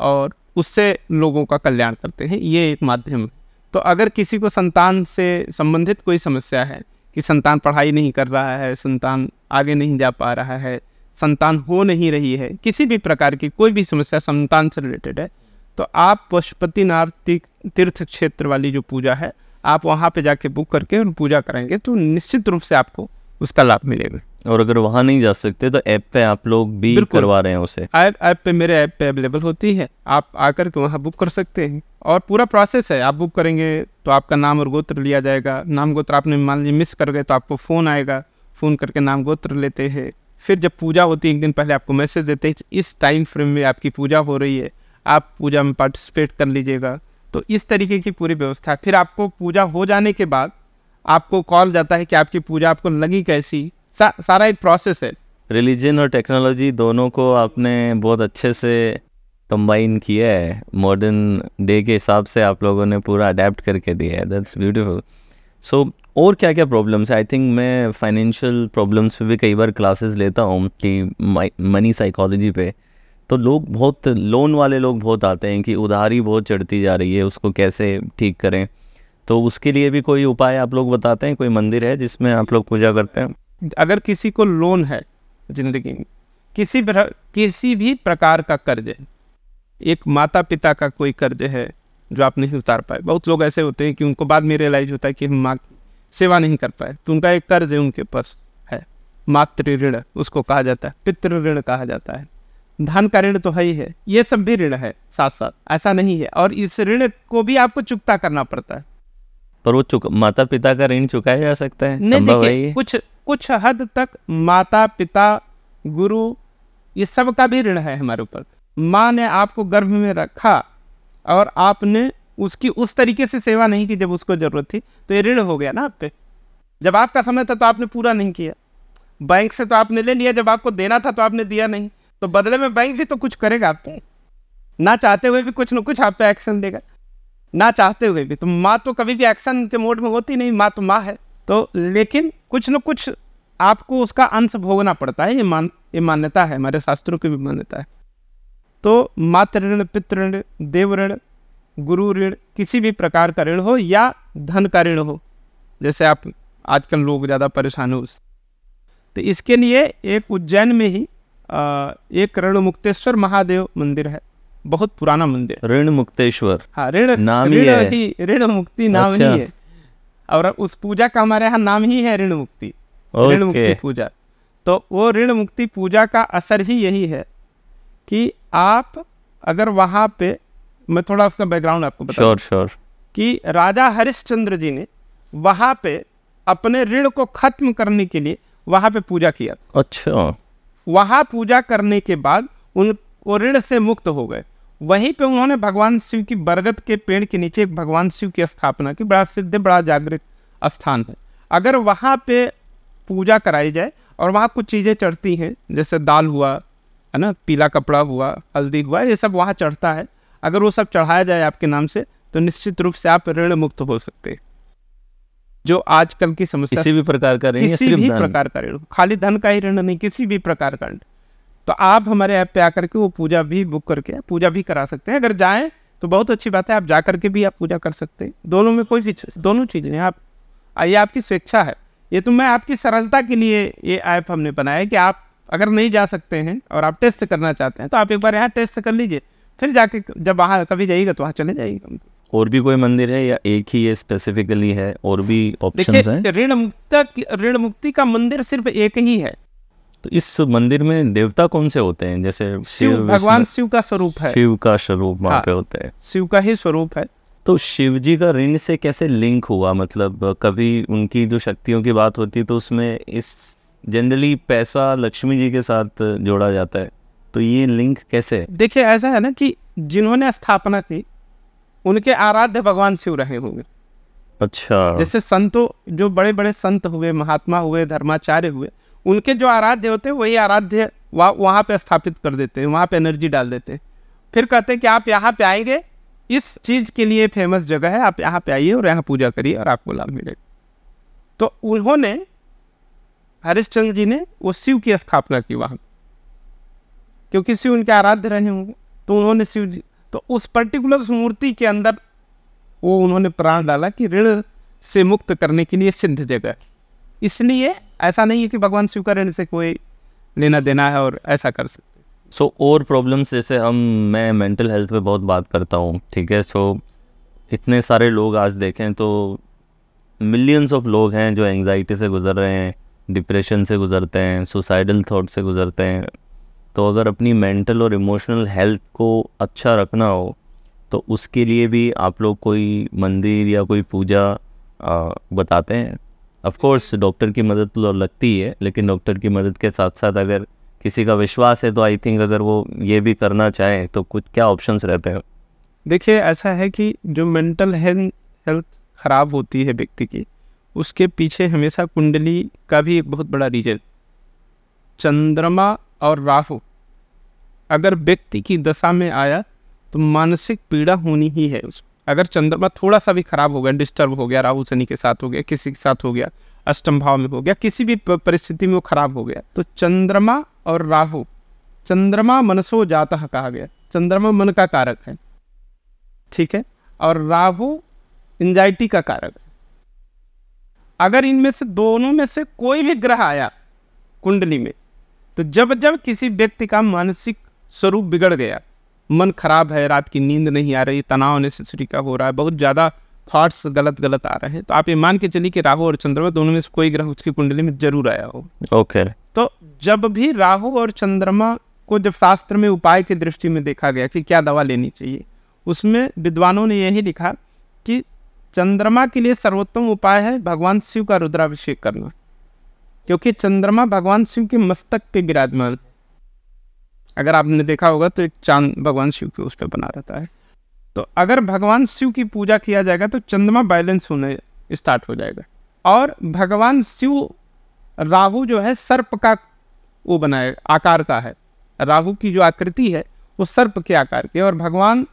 Speaker 1: और उससे लोगों का कल्याण करते हैं ये एक माध्यम है तो अगर किसी को संतान से संबंधित कोई समस्या है कि संतान पढ़ाई नहीं कर रहा है संतान आगे नहीं जा पा रहा है संतान हो नहीं रही है किसी भी प्रकार की कोई भी समस्या संतान से रिलेटेड है तो आप पशुपतिनाथ तीर्थ क्षेत्र वाली जो पूजा है आप वहाँ पे जाके बुक करके और पूजा करेंगे तो निश्चित रूप से
Speaker 2: आपको उसका लाभ मिलेगा और अगर वहाँ नहीं जा सकते तो ऐप पे आप लोग भी करवा रहे हैं उसे
Speaker 1: ऐप ऐप पे मेरे ऐप पे अवेलेबल होती है आप आकर के वहाँ बुक कर सकते हैं और पूरा प्रोसेस है आप बुक करेंगे तो आपका नाम और गोत्र लिया जाएगा नाम गोत्र आपने मान लीजिए मिस कर गए तो आपको फ़ोन आएगा फ़ोन करके नाम गोत्र लेते हैं फिर जब पूजा होती है एक दिन पहले आपको मैसेज देते हैं इस टाइम फ्रेम में आपकी पूजा हो रही है आप पूजा में पार्टिसिपेट कर लीजिएगा तो इस तरीके की पूरी व्यवस्था फिर आपको पूजा हो जाने के बाद आपको कॉल जाता है कि आपकी पूजा आपको लगी कैसी सा, सारा एक प्रोसेस है
Speaker 2: रिलीजन और टेक्नोलॉजी दोनों को आपने बहुत अच्छे से कंबाइन किया है मॉडर्न डे के हिसाब से आप लोगों ने पूरा अडेप्ट करके दिया है दैट्स ब्यूटीफुल सो और क्या क्या प्रॉब्लम्स है आई थिंक मैं फाइनेंशियल प्रॉब्लम्स पे भी कई बार क्लासेस लेता हूँ कि मनी साइकोलॉजी पे तो लोग बहुत लोन वाले लोग बहुत आते हैं कि उधारी बहुत चढ़ती जा रही है उसको कैसे ठीक करें तो उसके लिए भी कोई उपाय आप लोग बताते हैं कोई मंदिर है जिसमें आप लोग पूजा करते हैं अगर किसी को लोन है जिंदगी में किसी किसी
Speaker 1: भी प्रकार का कर्ज है एक माता पिता का कोई कर्ज है जो आप नहीं उतार पाए बहुत लोग ऐसे होते हैं कि उनको बाद में रियलाइज होता है कि माँ सेवा नहीं कर पाए तो उनका एक कर्ज है उनके पास है मातृ ऋण उसको कहा जाता है पितृ ऋण कहा जाता है धन का ऋण तो है ही है ये सब भी ऋण है साथ साथ ऐसा नहीं है और इस ऋण को भी आपको चुकता करना पड़ता है
Speaker 2: पर वो चुक माता पिता का ऋण चुकाया जा सकता है नहीं देखिए कुछ
Speaker 1: कुछ हद तक माता पिता गुरु ये सब का भी ऋण है हमारे ऊपर माँ ने आपको गर्भ में रखा और आपने उसकी उस तरीके से सेवा नहीं की जब उसको ज़रूरत थी तो ये ऋण हो गया ना आप पे जब आपका समय था तो आपने पूरा नहीं किया बैंक से तो आपने ले लिया जब आपको देना था तो आपने दिया नहीं तो बदले में बैंक भी तो कुछ करेगा आपको ना चाहते हुए भी कुछ ना कुछ आप पे एक्शन देगा ना चाहते हुए भी तो माँ तो कभी भी एक्शन के मोड में होती नहीं माँ तो माँ है तो लेकिन कुछ न कुछ आपको उसका अंश भोगना पड़ता है ये मान ये मान्यता है हमारे शास्त्रों की भी मान्यता है तो मातृ ऋण पितृ ऋण देव ऋण गुरु ऋण किसी भी प्रकार का ऋण हो या धन का ऋण हो जैसे आप आजकल लोग ज़्यादा परेशान हो उस तो इसके लिए एक उज्जैन में ही ये ऋण मुक्तेश्वर महादेव मंदिर है
Speaker 2: बहुत पुराना मंदिर ऋण मुक्तेश्वर हाँ ऋण नाम ही
Speaker 1: ऋण मुक्ति नाम अच्छा। ही है और उस पूजा का हमारे यहाँ नाम ही है ऋण मुक्ति ऋण मुक्ति पूजा तो वो ऋण मुक्ति पूजा का असर ही यही है कि आप अगर वहां पे मैं थोड़ा उसका बैकग्राउंड आपको बता श्योर श्योर कि राजा हरिश्चंद्र जी ने वहां पे अपने ऋण को खत्म करने के लिए वहां पे पूजा किया अच्छा वहाँ पूजा करने के बाद उन वो ऋण से मुक्त हो गए वहीं पे उन्होंने भगवान शिव की बरगद के पेड़ के नीचे भगवान शिव की स्थापना की बड़ा सिद्ध बड़ा जागृत स्थान है अगर वहाँ पे पूजा कराई जाए और वहाँ कुछ चीज़ें चढ़ती हैं जैसे दाल हुआ है ना पीला कपड़ा हुआ हल्दी हुआ ये सब वहाँ चढ़ता है अगर वो सब चढ़ाया जाए आपके नाम से तो निश्चित रूप से आप ऋण मुक्त हो सकते हैं जो आजकल की समस्या किसी भी प्रकार का ऋण किसी भी प्रकार का ऋण खाली धन का ही ऋण नहीं किसी भी प्रकार का ऋण तो आप हमारे ऐप पे आकर के वो पूजा भी बुक करके पूजा भी करा सकते हैं अगर जाएं तो बहुत अच्छी बात है आप जा करके भी आप पूजा कर सकते हैं दोनों में कोई भी दोनों चीज़ें आप ये आपकी स्वेच्छा है ये तो मैं आपकी सरलता के लिए ये ऐप हमने बनाया है कि आप अगर नहीं जा सकते हैं और आप टेस्ट करना चाहते हैं तो आप एक बार यहाँ टेस्ट कर लीजिए फिर जाके जब वहाँ कभी जाइएगा तो वहाँ चले जाइएगा
Speaker 2: और भी कोई मंदिर है या एक ही ये स्पेसिफिकली है और भी ऑप्शंस हैं
Speaker 1: ऋण मुक्ति ऋण मुक्ति का मंदिर सिर्फ एक ही है
Speaker 2: तो इस मंदिर में देवता कौन से होते हैं जैसे शिव भगवान शिव का स्वरूप है शिव का स्वरूप वहां हाँ, पे होते हैं शिव का ही स्वरूप है तो शिव जी का ऋण से कैसे लिंक हुआ मतलब कभी उनकी जो शक्तियों की बात होती है तो उसमें इस जनरली पैसा लक्ष्मी जी के साथ जोड़ा जाता है तो ये लिंक कैसे
Speaker 1: देखिए ऐसा है ना कि जिन्होंने स्थापना की उनके आराध्य भगवान शिव रहे होंगे
Speaker 2: अच्छा जैसे
Speaker 1: संतों जो बड़े बड़े संत हुए महात्मा हुए धर्माचार्य हुए उनके जो आराध्य होते हैं वही आराध्य वहाँ वहाँ पे स्थापित कर देते हैं वहाँ पे एनर्जी डाल देते हैं फिर कहते हैं कि आप यहाँ पे आएंगे इस चीज़ के लिए फेमस जगह है आप यहाँ पे आइए और यहाँ पूजा करिए और आपको लाभ मिलेगा तो उन्होंने हरिश्चंद्र जी ने वो शिव की स्थापना की वहाँ क्योंकि शिव उनके आराध्य रहे होंगे तो उन्होंने शिव जी तो उस पर्टिकुलर मूर्ति के अंदर वो उन्होंने प्राण डाला कि ऋण से मुक्त करने के लिए सिद्ध जगह इसलिए ऐसा नहीं है कि भगवान शिव का ऋण से कोई
Speaker 2: लेना देना है और ऐसा कर सकते सो और प्रॉब्लम्स जैसे हम मैं मेंटल हेल्थ पे बहुत बात करता हूँ ठीक है सो so, इतने सारे लोग आज देखें तो मिलियंस ऑफ लोग हैं जो एंगजाइटी से गुजर रहे हैं डिप्रेशन से गुजरते हैं सुसाइडल थाट से गुजरते हैं तो अगर अपनी मेंटल और इमोशनल हेल्थ को अच्छा रखना हो तो उसके लिए भी आप लोग कोई मंदिर या कोई पूजा आ, बताते हैं ऑफकोर्स डॉक्टर की मदद तो लगती है लेकिन डॉक्टर की मदद के साथ साथ अगर किसी का विश्वास है तो आई थिंक अगर वो ये भी करना चाहें तो कुछ क्या ऑप्शंस रहते हैं
Speaker 1: देखिए ऐसा है कि जो मेंटल हेल्थ हेल्थ ख़राब होती है व्यक्ति की उसके पीछे हमेशा कुंडली का भी एक बहुत बड़ा रीजन चंद्रमा और राहु अगर व्यक्ति की दशा में आया तो मानसिक पीड़ा होनी ही है उसको अगर चंद्रमा थोड़ा सा भी खराब हो गया डिस्टर्ब हो गया राहु शनि के साथ हो गया किसी के साथ हो गया अष्टम भाव में हो गया किसी भी परिस्थिति में वो खराब हो गया तो चंद्रमा और राहु चंद्रमा मनसो जाता कहा गया चंद्रमा मन का कारक है ठीक है और राहु एंजाइटी का कारक है अगर इनमें से दोनों में से कोई भी ग्रह आया कुंडली में तो जब जब किसी व्यक्ति का मानसिक स्वरूप बिगड़ गया मन खराब है रात की नींद नहीं आ रही तनाव अनेसेसरी का हो रहा है बहुत ज़्यादा थॉट्स गलत गलत आ रहे हैं तो आप ये मान के चलिए कि राहु और चंद्रमा दोनों में से कोई ग्रह उसकी कुंडली में जरूर आया हो ओके okay. तो जब भी राहु और चंद्रमा को जब शास्त्र में उपाय की दृष्टि में देखा गया कि क्या दवा लेनी चाहिए उसमें विद्वानों ने यही लिखा कि चंद्रमा के लिए सर्वोत्तम उपाय है भगवान शिव का रुद्राभिषेक करना क्योंकि चंद्रमा भगवान शिव के मस्तक पे विराजमान अगर आपने देखा होगा तो एक चांद भगवान शिव के उस पर बना रहता है तो अगर भगवान शिव की पूजा किया जाएगा तो चंद्रमा बैलेंस होने स्टार्ट हो जाएगा और भगवान शिव राहु जो है सर्प का वो बनाए आकार का है राहु की जो आकृति है वो सर्प के आकार की और भगवान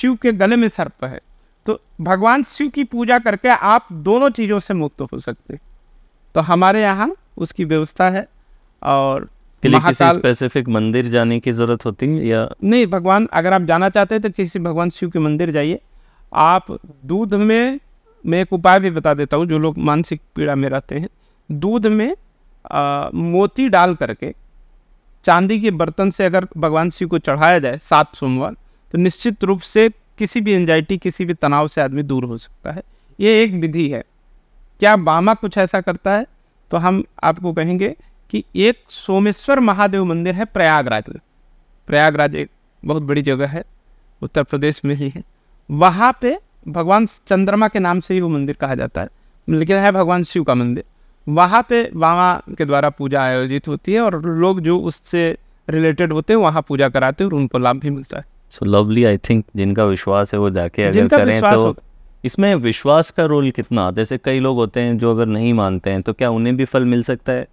Speaker 1: शिव के गले में सर्प है तो भगवान शिव की पूजा करके आप दोनों चीज़ों से मुक्त हो सकते हैं तो हमारे यहाँ उसकी व्यवस्था है और स्पेसिफिक
Speaker 2: मंदिर जाने की ज़रूरत होती है या
Speaker 1: नहीं भगवान अगर आप जाना चाहते हैं तो किसी भगवान शिव के मंदिर जाइए आप दूध में मैं एक उपाय भी बता देता हूँ जो लोग मानसिक पीड़ा में रहते हैं दूध में आ, मोती डाल करके चांदी के बर्तन से अगर भगवान शिव को चढ़ाया जाए सात सोमवार तो निश्चित रूप से किसी भी एंजाइटी किसी भी तनाव से आदमी दूर हो सकता है ये एक विधि है क्या बामा कुछ ऐसा करता है तो हम आपको कहेंगे कि एक सोमेश्वर महादेव मंदिर है प्रयागराज में प्रयागराज एक बहुत बड़ी जगह है उत्तर प्रदेश में ही है वहाँ पे भगवान चंद्रमा के नाम से ही वो मंदिर कहा जाता है लेकिन है भगवान शिव का मंदिर वहाँ पे बामा के द्वारा पूजा आयोजित होती है और लोग जो उससे रिलेटेड होते हैं वहाँ पूजा कराते हैं और उनको लाभ भी मिलता है
Speaker 2: सो लवली आई थिंक जिनका विश्वास है वो जाके अगर करें तो इसमें विश्वास का रोल कितना जैसे कई लोग होते हैं जो अगर नहीं मानते हैं तो क्या उन्हें भी फल मिल सकता है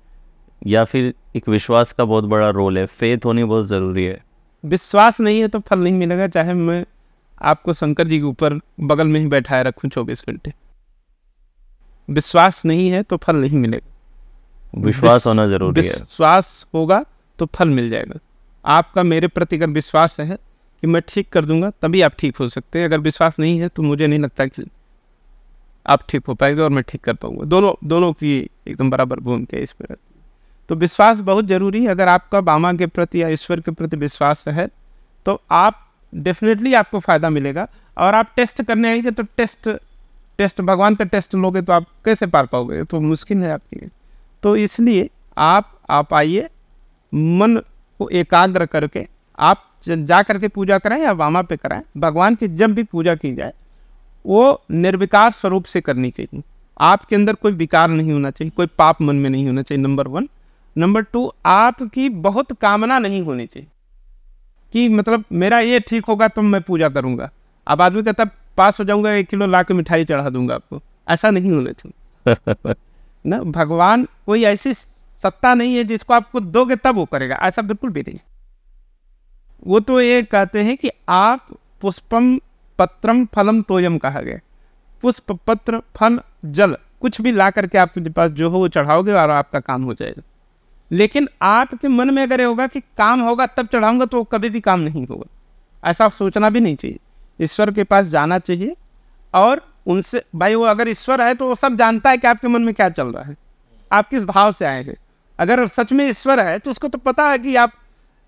Speaker 2: या फिर एक विश्वास का बहुत बड़ा रोल है फेथ होनी बहुत ज़रूरी है
Speaker 1: विश्वास नहीं है तो फल नहीं मिलेगा चाहे मैं आपको शंकर जी के ऊपर बगल में ही बैठाए रखूँ चौबीस घंटे विश्वास नहीं है तो फल नहीं मिलेगा
Speaker 2: विश्वास होना जरूरी है
Speaker 1: विश्वास होगा तो फल मिल जाएगा आपका मेरे प्रति अगर विश्वास है कि मैं ठीक कर दूंगा तभी आप ठीक हो सकते हैं अगर विश्वास नहीं है तो मुझे नहीं लगता कि आप ठीक हो पाएंगे और मैं ठीक कर पाऊंगा दोनों दोनों की एकदम बराबर भूमिका है इस पर तो विश्वास बहुत ज़रूरी है अगर आपका बामा के प्रति या ईश्वर के प्रति विश्वास है तो आप डेफिनेटली आपको फ़ायदा मिलेगा और आप टेस्ट करने आएंगे तो टेस्ट टेस्ट भगवान का टेस्ट लोगे तो आप कैसे पार पाओगे तो मुश्किल है आपके लिए तो इसलिए आप आप आइए मन को एकाग्र करके आप जा करके पूजा कराएं या वामा पे कराएं भगवान की जब भी पूजा की जाए वो निर्विकार स्वरूप से करनी चाहिए आपके अंदर कोई विकार नहीं होना चाहिए कोई पाप मन में नहीं होना चाहिए नंबर वन नंबर टू आपकी बहुत कामना नहीं होनी चाहिए कि मतलब मेरा ये ठीक होगा तो मैं पूजा करूंगा अब आदमी कहता पास हो जाऊंगा एक किलो ला के मिठाई चढ़ा दूंगा आपको ऐसा नहीं होना
Speaker 2: चाहिए
Speaker 1: [laughs] ना भगवान कोई ऐसी सत्ता नहीं है जिसको आपको दोगे तब वो करेगा ऐसा बिल्कुल भी नहीं वो तो ये कहते हैं कि आप पुष्पम पत्रम फलम तोयम कहा गया पुष्प पत्र फल जल कुछ भी ला करके आपके पास जो हो वो चढ़ाओगे और आपका काम हो जाएगा लेकिन आपके मन में अगर होगा कि काम होगा तब चढ़ाऊंगा तो कभी भी काम नहीं होगा ऐसा आप सोचना भी नहीं चाहिए ईश्वर के पास जाना चाहिए और उनसे भाई वो अगर ईश्वर है तो वो सब जानता है कि आपके मन में क्या चल रहा है आप किस भाव से आए हैं अगर सच में ईश्वर है तो उसको तो पता है कि आप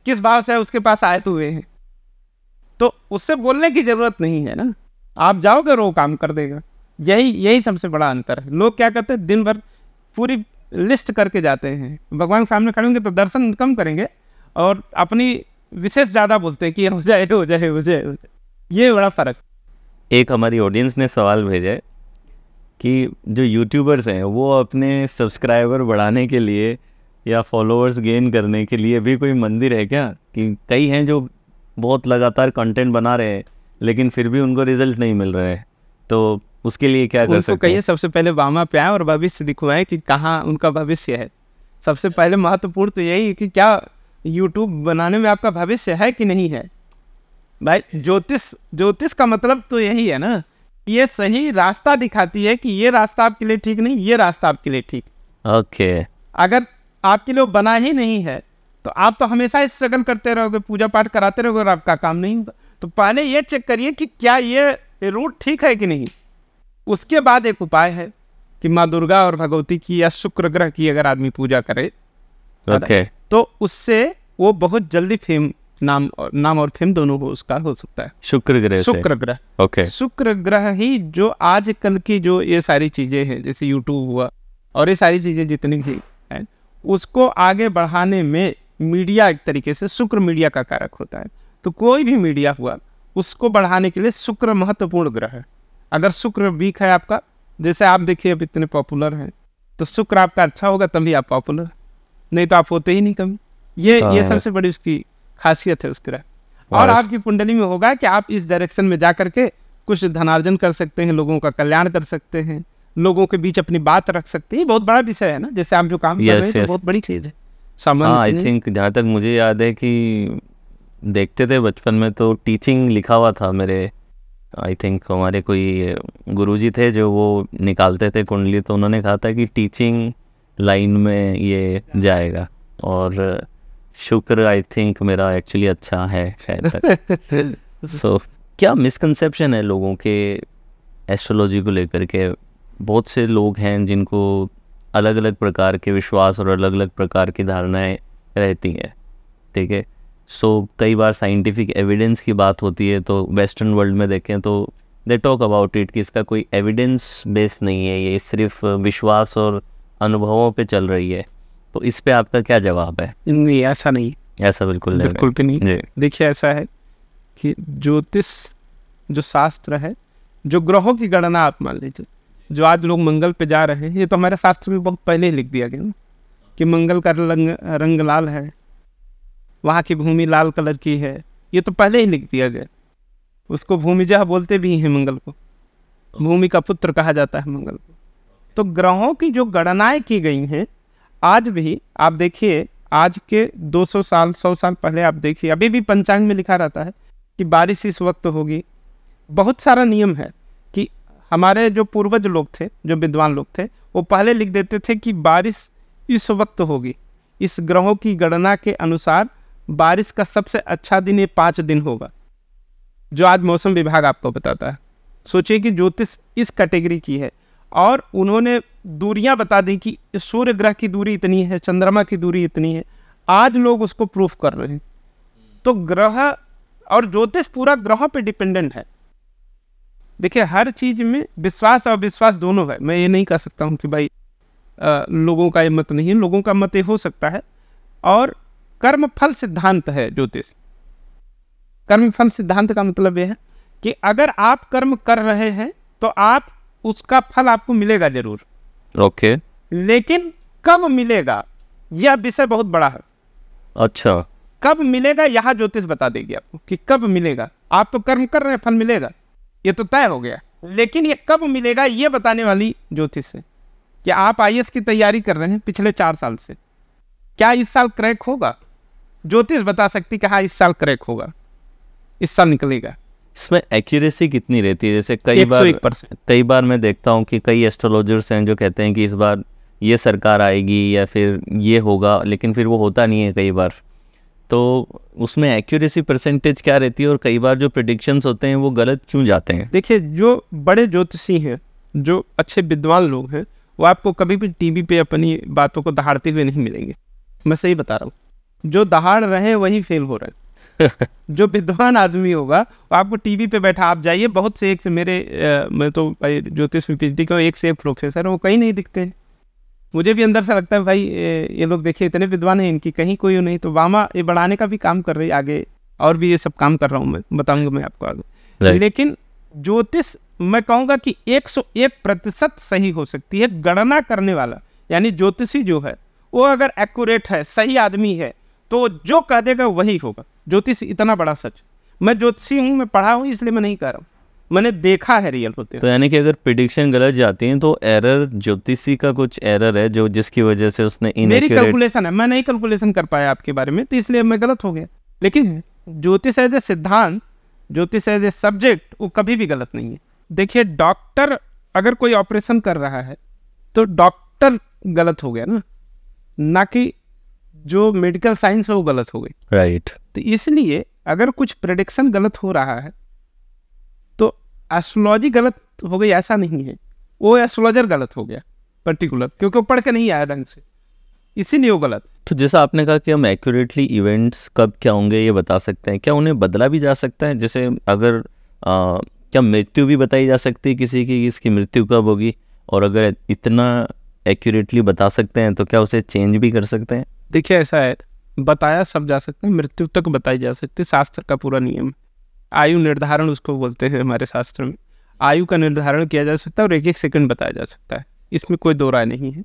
Speaker 1: किस भाव से उसके पास आए तो हुए हैं तो उससे बोलने की ज़रूरत नहीं है ना आप जाओगे वो काम कर देगा यही यही सबसे बड़ा अंतर है लोग क्या करते हैं दिन भर पूरी लिस्ट करके जाते हैं भगवान सामने खड़े होंगे तो दर्शन कम करेंगे और अपनी विशेष ज़्यादा बोलते हैं कि हो जाए हो जाए हो जाए हो जाए ये बड़ा फ़र्क
Speaker 2: एक हमारी ऑडियंस ने सवाल भेजा है कि जो यूट्यूबर्स हैं वो अपने सब्सक्राइबर बढ़ाने के लिए या फॉलोअर्स गेन करने के लिए भी कोई मंदिर है क्या कि कई हैं जो बहुत लगातार कंटेंट बना रहे हैं लेकिन फिर भी उनको रिजल्ट नहीं मिल रहे हैं तो उसके लिए क्या कर सकते कहिए
Speaker 1: सबसे पहले वामा पे आए और भविष्य दिखवाएं कि कहाँ उनका भविष्य है सबसे पहले महत्वपूर्ण तो यही है कि क्या यूट्यूब बनाने में आपका भविष्य है कि नहीं है भाई ज्योतिष ज्योतिष का मतलब तो यही है ना ये सही रास्ता दिखाती है कि ये रास्ता आपके लिए ठीक नहीं ये रास्ता आपके लिए ठीक ओके okay. अगर आपके लिए बना ही नहीं है तो आप तो हमेशा स्ट्रगल करते रहोगे पूजा पाठ कराते रहोगे और आपका काम नहीं होगा तो पहले ये चेक करिए कि क्या ये रूट ठीक है कि नहीं उसके बाद एक उपाय है कि माँ दुर्गा और भगवती की या शुक्र ग्रह की अगर आदमी पूजा करे okay. तो उससे वो बहुत जल्दी फेम नाम और नाम और फेम दोनों को उसका हो सकता है
Speaker 2: शुक्र ग्रह शुक्र ग्रह ओके okay.
Speaker 1: शुक्र ग्रह ही जो आजकल की जो ये सारी चीजें हैं जैसे यूट्यूब हुआ और ये सारी चीजें जितनी भी हैं उसको आगे बढ़ाने में मीडिया एक तरीके से शुक्र मीडिया का कारक होता है तो कोई भी मीडिया हुआ उसको बढ़ाने के लिए शुक्र महत्वपूर्ण ग्रह है अगर शुक्र वीक है आपका जैसे आप देखिए अब इतने पॉपुलर हैं तो शुक्र आपका अच्छा होगा तभी आप पॉपुलर नहीं तो आप होते ही नहीं कभी ये हाँ, ये हाँ। सबसे बड़ी उसकी खासियत है उस ग्रह हाँ, और आपकी कुंडली में होगा कि आप इस डायरेक्शन में जा करके कुछ धनार्जन कर सकते हैं लोगों का कल्याण कर सकते हैं लोगों के बीच अपनी बात रख सकते हैं बहुत बड़ा विषय है ना जैसे आप जो काम yes, कर रहे हैं तो yes. तो बहुत बड़ी
Speaker 2: चीज़ है आई थिंक हाँ, जहाँ तक मुझे याद है कि देखते थे बचपन में तो टीचिंग लिखा हुआ था मेरे आई थिंक हमारे कोई गुरुजी थे जो वो निकालते थे कुंडली तो उन्होंने कहा था कि टीचिंग लाइन में ये जाएगा और शुक्र आई थिंक मेरा एक्चुअली अच्छा है शायद सो [laughs] so, क्या मिसकनसेप्शन है लोगों के एस्ट्रोलॉजी को लेकर के बहुत से लोग हैं जिनको अलग अलग प्रकार के विश्वास और अलग अलग प्रकार की धारणाएं रहती हैं ठीक है सो कई बार साइंटिफिक एविडेंस की बात होती है तो वेस्टर्न वर्ल्ड में देखें तो दे टॉक अबाउट इट कि इसका कोई एविडेंस बेस नहीं है ये सिर्फ विश्वास और अनुभवों पे चल रही है तो इस पे आपका क्या जवाब है
Speaker 1: नहीं ऐसा नहीं
Speaker 2: ऐसा बिल्कुल नहीं बिल्कुल भी नहीं
Speaker 1: देखिए ऐसा है कि ज्योतिष जो शास्त्र है जो ग्रहों की गणना आप मान लीजिए जो आज लोग मंगल पे जा रहे हैं ये तो हमारे शास्त्र में बहुत पहले ही लिख दिया गया ना कि मंगल का रंग रंग लाल है वहाँ की भूमि लाल कलर की है ये तो पहले ही लिख दिया गया उसको भूमिजह बोलते भी हैं मंगल को भूमि का पुत्र कहा जाता है मंगल को तो ग्रहों की जो गणनाएं की गई हैं आज भी आप देखिए आज के 200 साल 100 साल पहले आप देखिए अभी भी पंचांग में लिखा रहता है कि बारिश इस वक्त होगी बहुत सारा नियम है हमारे जो पूर्वज लोग थे जो विद्वान लोग थे वो पहले लिख देते थे कि बारिश इस वक्त होगी इस ग्रहों की गणना के अनुसार बारिश का सबसे अच्छा दिन ये पाँच दिन होगा जो आज मौसम विभाग आपको बताता है सोचिए कि ज्योतिष इस कैटेगरी की है और उन्होंने दूरियां बता दी कि सूर्य ग्रह की दूरी इतनी है चंद्रमा की दूरी इतनी है आज लोग उसको प्रूफ कर रहे हैं तो ग्रह और ज्योतिष पूरा ग्रह पे डिपेंडेंट है देखिए हर चीज़ में विश्वास और विश्वास दोनों है मैं ये नहीं कह सकता हूँ कि भाई आ, लोगों का ये मत नहीं है लोगों का मत ये हो सकता है और कर्म फल सिद्धांत है ज्योतिष कर्म फल सिद्धांत का मतलब यह है कि अगर आप कर्म कर रहे हैं तो आप उसका फल आपको मिलेगा जरूर ओके okay. लेकिन कब मिलेगा यह विषय बहुत बड़ा है अच्छा कब मिलेगा यह ज्योतिष बता देगी आपको कि कब मिलेगा आप तो कर्म कर रहे हैं फल मिलेगा ये तो तय हो गया लेकिन ये कब मिलेगा ये बताने वाली ज्योतिष है कि आप आई की तैयारी कर रहे हैं पिछले चार साल से क्या इस साल क्रैक होगा ज्योतिष बता सकती कि हाँ इस साल क्रैक होगा इस साल निकलेगा
Speaker 2: इसमें एक्यूरेसी कितनी रहती है जैसे कई बार कई बार मैं देखता हूँ कि कई एस्ट्रोलॉजर्स हैं जो कहते हैं कि इस बार ये सरकार आएगी या फिर ये होगा लेकिन फिर वो होता नहीं है कई बार तो उसमें एक्यूरेसी परसेंटेज क्या रहती है और कई बार जो प्रडिक्शंस होते हैं वो गलत क्यों जाते हैं देखिए जो बड़े ज्योतिषी
Speaker 1: हैं जो अच्छे विद्वान लोग हैं वो आपको कभी भी टीवी पे अपनी बातों को दहाड़ते हुए नहीं मिलेंगे मैं सही बता रहा हूँ जो दहाड़ रहे हैं वही फेल हो रहे हैं [laughs] जो विद्वान आदमी होगा वो आपको टीवी पे बैठा आप जाइए बहुत से एक से मेरे आ, मैं तो ज्योतिष पी एच डी का एक से एक प्रोफेसर वो कहीं नहीं दिखते हैं मुझे भी अंदर से लगता है भाई ये लोग देखिए इतने विद्वान हैं इनकी कहीं कोई नहीं तो वामा ये बढ़ाने का भी काम कर रही है आगे और भी ये सब काम कर रहा हूँ मैं बताऊँगा मैं आपको आगे लेकिन ज्योतिष मैं कहूँगा कि एक सौ एक प्रतिशत सही हो सकती है गणना करने वाला यानी ज्योतिषी जो है वो अगर एक्यूरेट है सही आदमी है तो जो कह देगा वही होगा ज्योतिष इतना बड़ा सच मैं ज्योतिषी हूँ मैं पढ़ा हूँ इसलिए मैं नहीं कह रहा हूँ मैंने देखा है रियल होते तो
Speaker 2: यानी कि अगर प्रिडिक्शन गलत जाती है तो एरर ज्योतिषी का कुछ एरर है जो जिसकी वजह से उसने मेरी कैलकुलेशन
Speaker 1: है मैं नहीं कैलकुलेशन कर पाया आपके बारे में तो इसलिए मैं गलत हो गया लेकिन ज्योतिष एज ए सिद्धांत ज्योतिष एज ए सब्जेक्ट वो कभी भी गलत नहीं है देखिए डॉक्टर अगर कोई ऑपरेशन कर रहा है तो डॉक्टर गलत हो गया ना ना कि जो मेडिकल साइंस है वो गलत हो गई राइट right. तो इसलिए अगर कुछ प्रडिक्शन गलत हो रहा है एस्ट्रोलॉजी गलत हो गई ऐसा नहीं है वो एस्ट्रोलॉजर गलत हो गया पर्टिकुलर क्योंकि वो पढ़ के नहीं आया ढंग से इसीलिए
Speaker 2: वो गलत तो जैसा आपने कहा कि हम एक्यूरेटली इवेंट्स कब क्या होंगे ये बता सकते हैं क्या उन्हें बदला भी जा सकता है जैसे अगर आ, क्या मृत्यु भी बताई जा सकती है किसी की इसकी मृत्यु कब होगी और अगर इतना एक्यूरेटली बता सकते हैं तो क्या उसे चेंज भी कर सकते हैं
Speaker 1: देखिए ऐसा है बताया सब जा सकते हैं मृत्यु तक बताई जा सकती है शास्त्र का पूरा नियम है आयु निर्धारण उसको बोलते हैं हमारे शास्त्र में आयु का निर्धारण किया जा सकता है और एक एक सेकंड बताया जा सकता है इसमें कोई दो राय नहीं है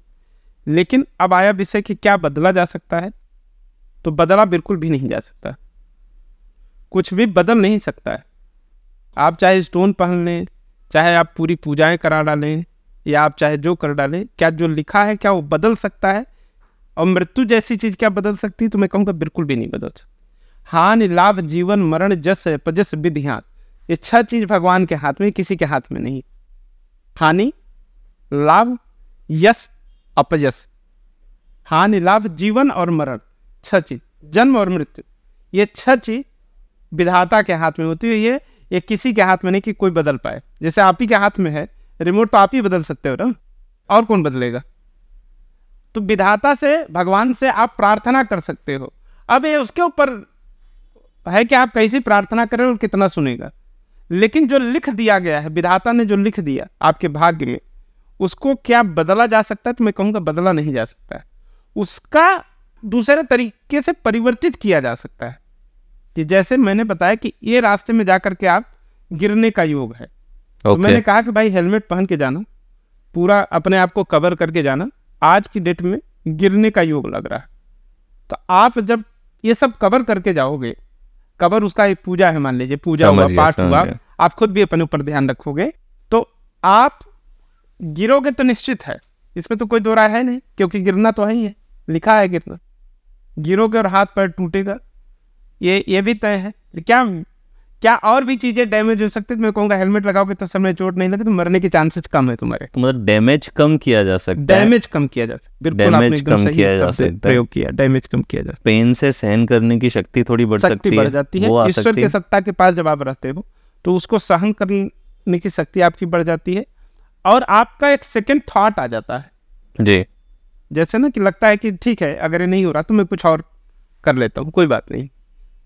Speaker 1: लेकिन अब आया विषय कि क्या बदला जा सकता है तो बदला बिल्कुल भी नहीं जा सकता कुछ भी बदल नहीं सकता है आप चाहे स्टोन पहन लें चाहे आप पूरी पूजाएं करा डालें या आप चाहे जो कर डालें क्या जो लिखा है क्या वो बदल सकता है और मृत्यु जैसी चीज़ क्या बदल सकती है तो मैं कहूँगा बिल्कुल भी नहीं बदल सकता हानि लाभ जीवन मरण जस पजस विधि ये छह चीज भगवान के हाथ में किसी के हाथ में नहीं हानि लाभ यश अपजस हानि लाभ जीवन और मरण छह चीज जन्म और मृत्यु ये छह चीज विधाता के हाथ में होती है ये ये किसी के हाथ में नहीं कि कोई बदल पाए जैसे आप ही के हाथ में है रिमोट तो आप ही बदल सकते हो ना और कौन बदलेगा तो विधाता से भगवान से आप प्रार्थना कर सकते हो अब ये उसके ऊपर तो है कि आप कैसी प्रार्थना करें और कितना सुनेगा लेकिन जो लिख दिया गया है विधाता ने जो लिख दिया आपके भाग्य में उसको क्या बदला जा सकता है तो मैं कहूँगा बदला नहीं जा सकता उसका दूसरे तरीके से परिवर्तित किया जा सकता है कि जैसे मैंने बताया कि ये रास्ते में जाकर के आप गिरने का योग है
Speaker 2: तो okay. तो मैंने
Speaker 1: कहा कि भाई हेलमेट पहन के जाना पूरा अपने आप को कवर करके जाना आज की डेट में गिरने का योग लग रहा है तो आप जब ये सब कवर करके जाओगे कबर उसका एक पूजा है मान लीजिए पूजा हुआ पाठ हुआ आप खुद भी अपने ऊपर ध्यान रखोगे तो आप गिरोगे तो निश्चित है इसमें तो कोई दो राय है नहीं क्योंकि गिरना तो है ही है लिखा है गिरना गिरोगे और हाथ पैर टूटेगा ये ये भी तय है क्या क्या और भी चीजें डैमेज हो सकती है मैं कहूँगा हेलमेट लगाओगे तो समय चोट नहीं लगे तो मरने के चांसेस कम है तुम्हारे
Speaker 2: तो मतलब डैमेज कम किया जा सकता है डैमेज कम किया जा सकता है डैमेज कम किया जा सकता प्रयोग किया डैमेज कम किया जा पेन से सहन करने की शक्ति थोड़ी बढ़ सकती है बढ़ जाती है ईश्वर के
Speaker 1: सत्ता के पास जब आप रहते हो तो उसको सहन करने की शक्ति आपकी बढ़ जाती है और आपका एक सेकेंड थॉट आ जाता है जी जैसे ना कि लगता है कि ठीक है अगर ये नहीं हो रहा तो मैं कुछ और कर लेता हूँ कोई बात नहीं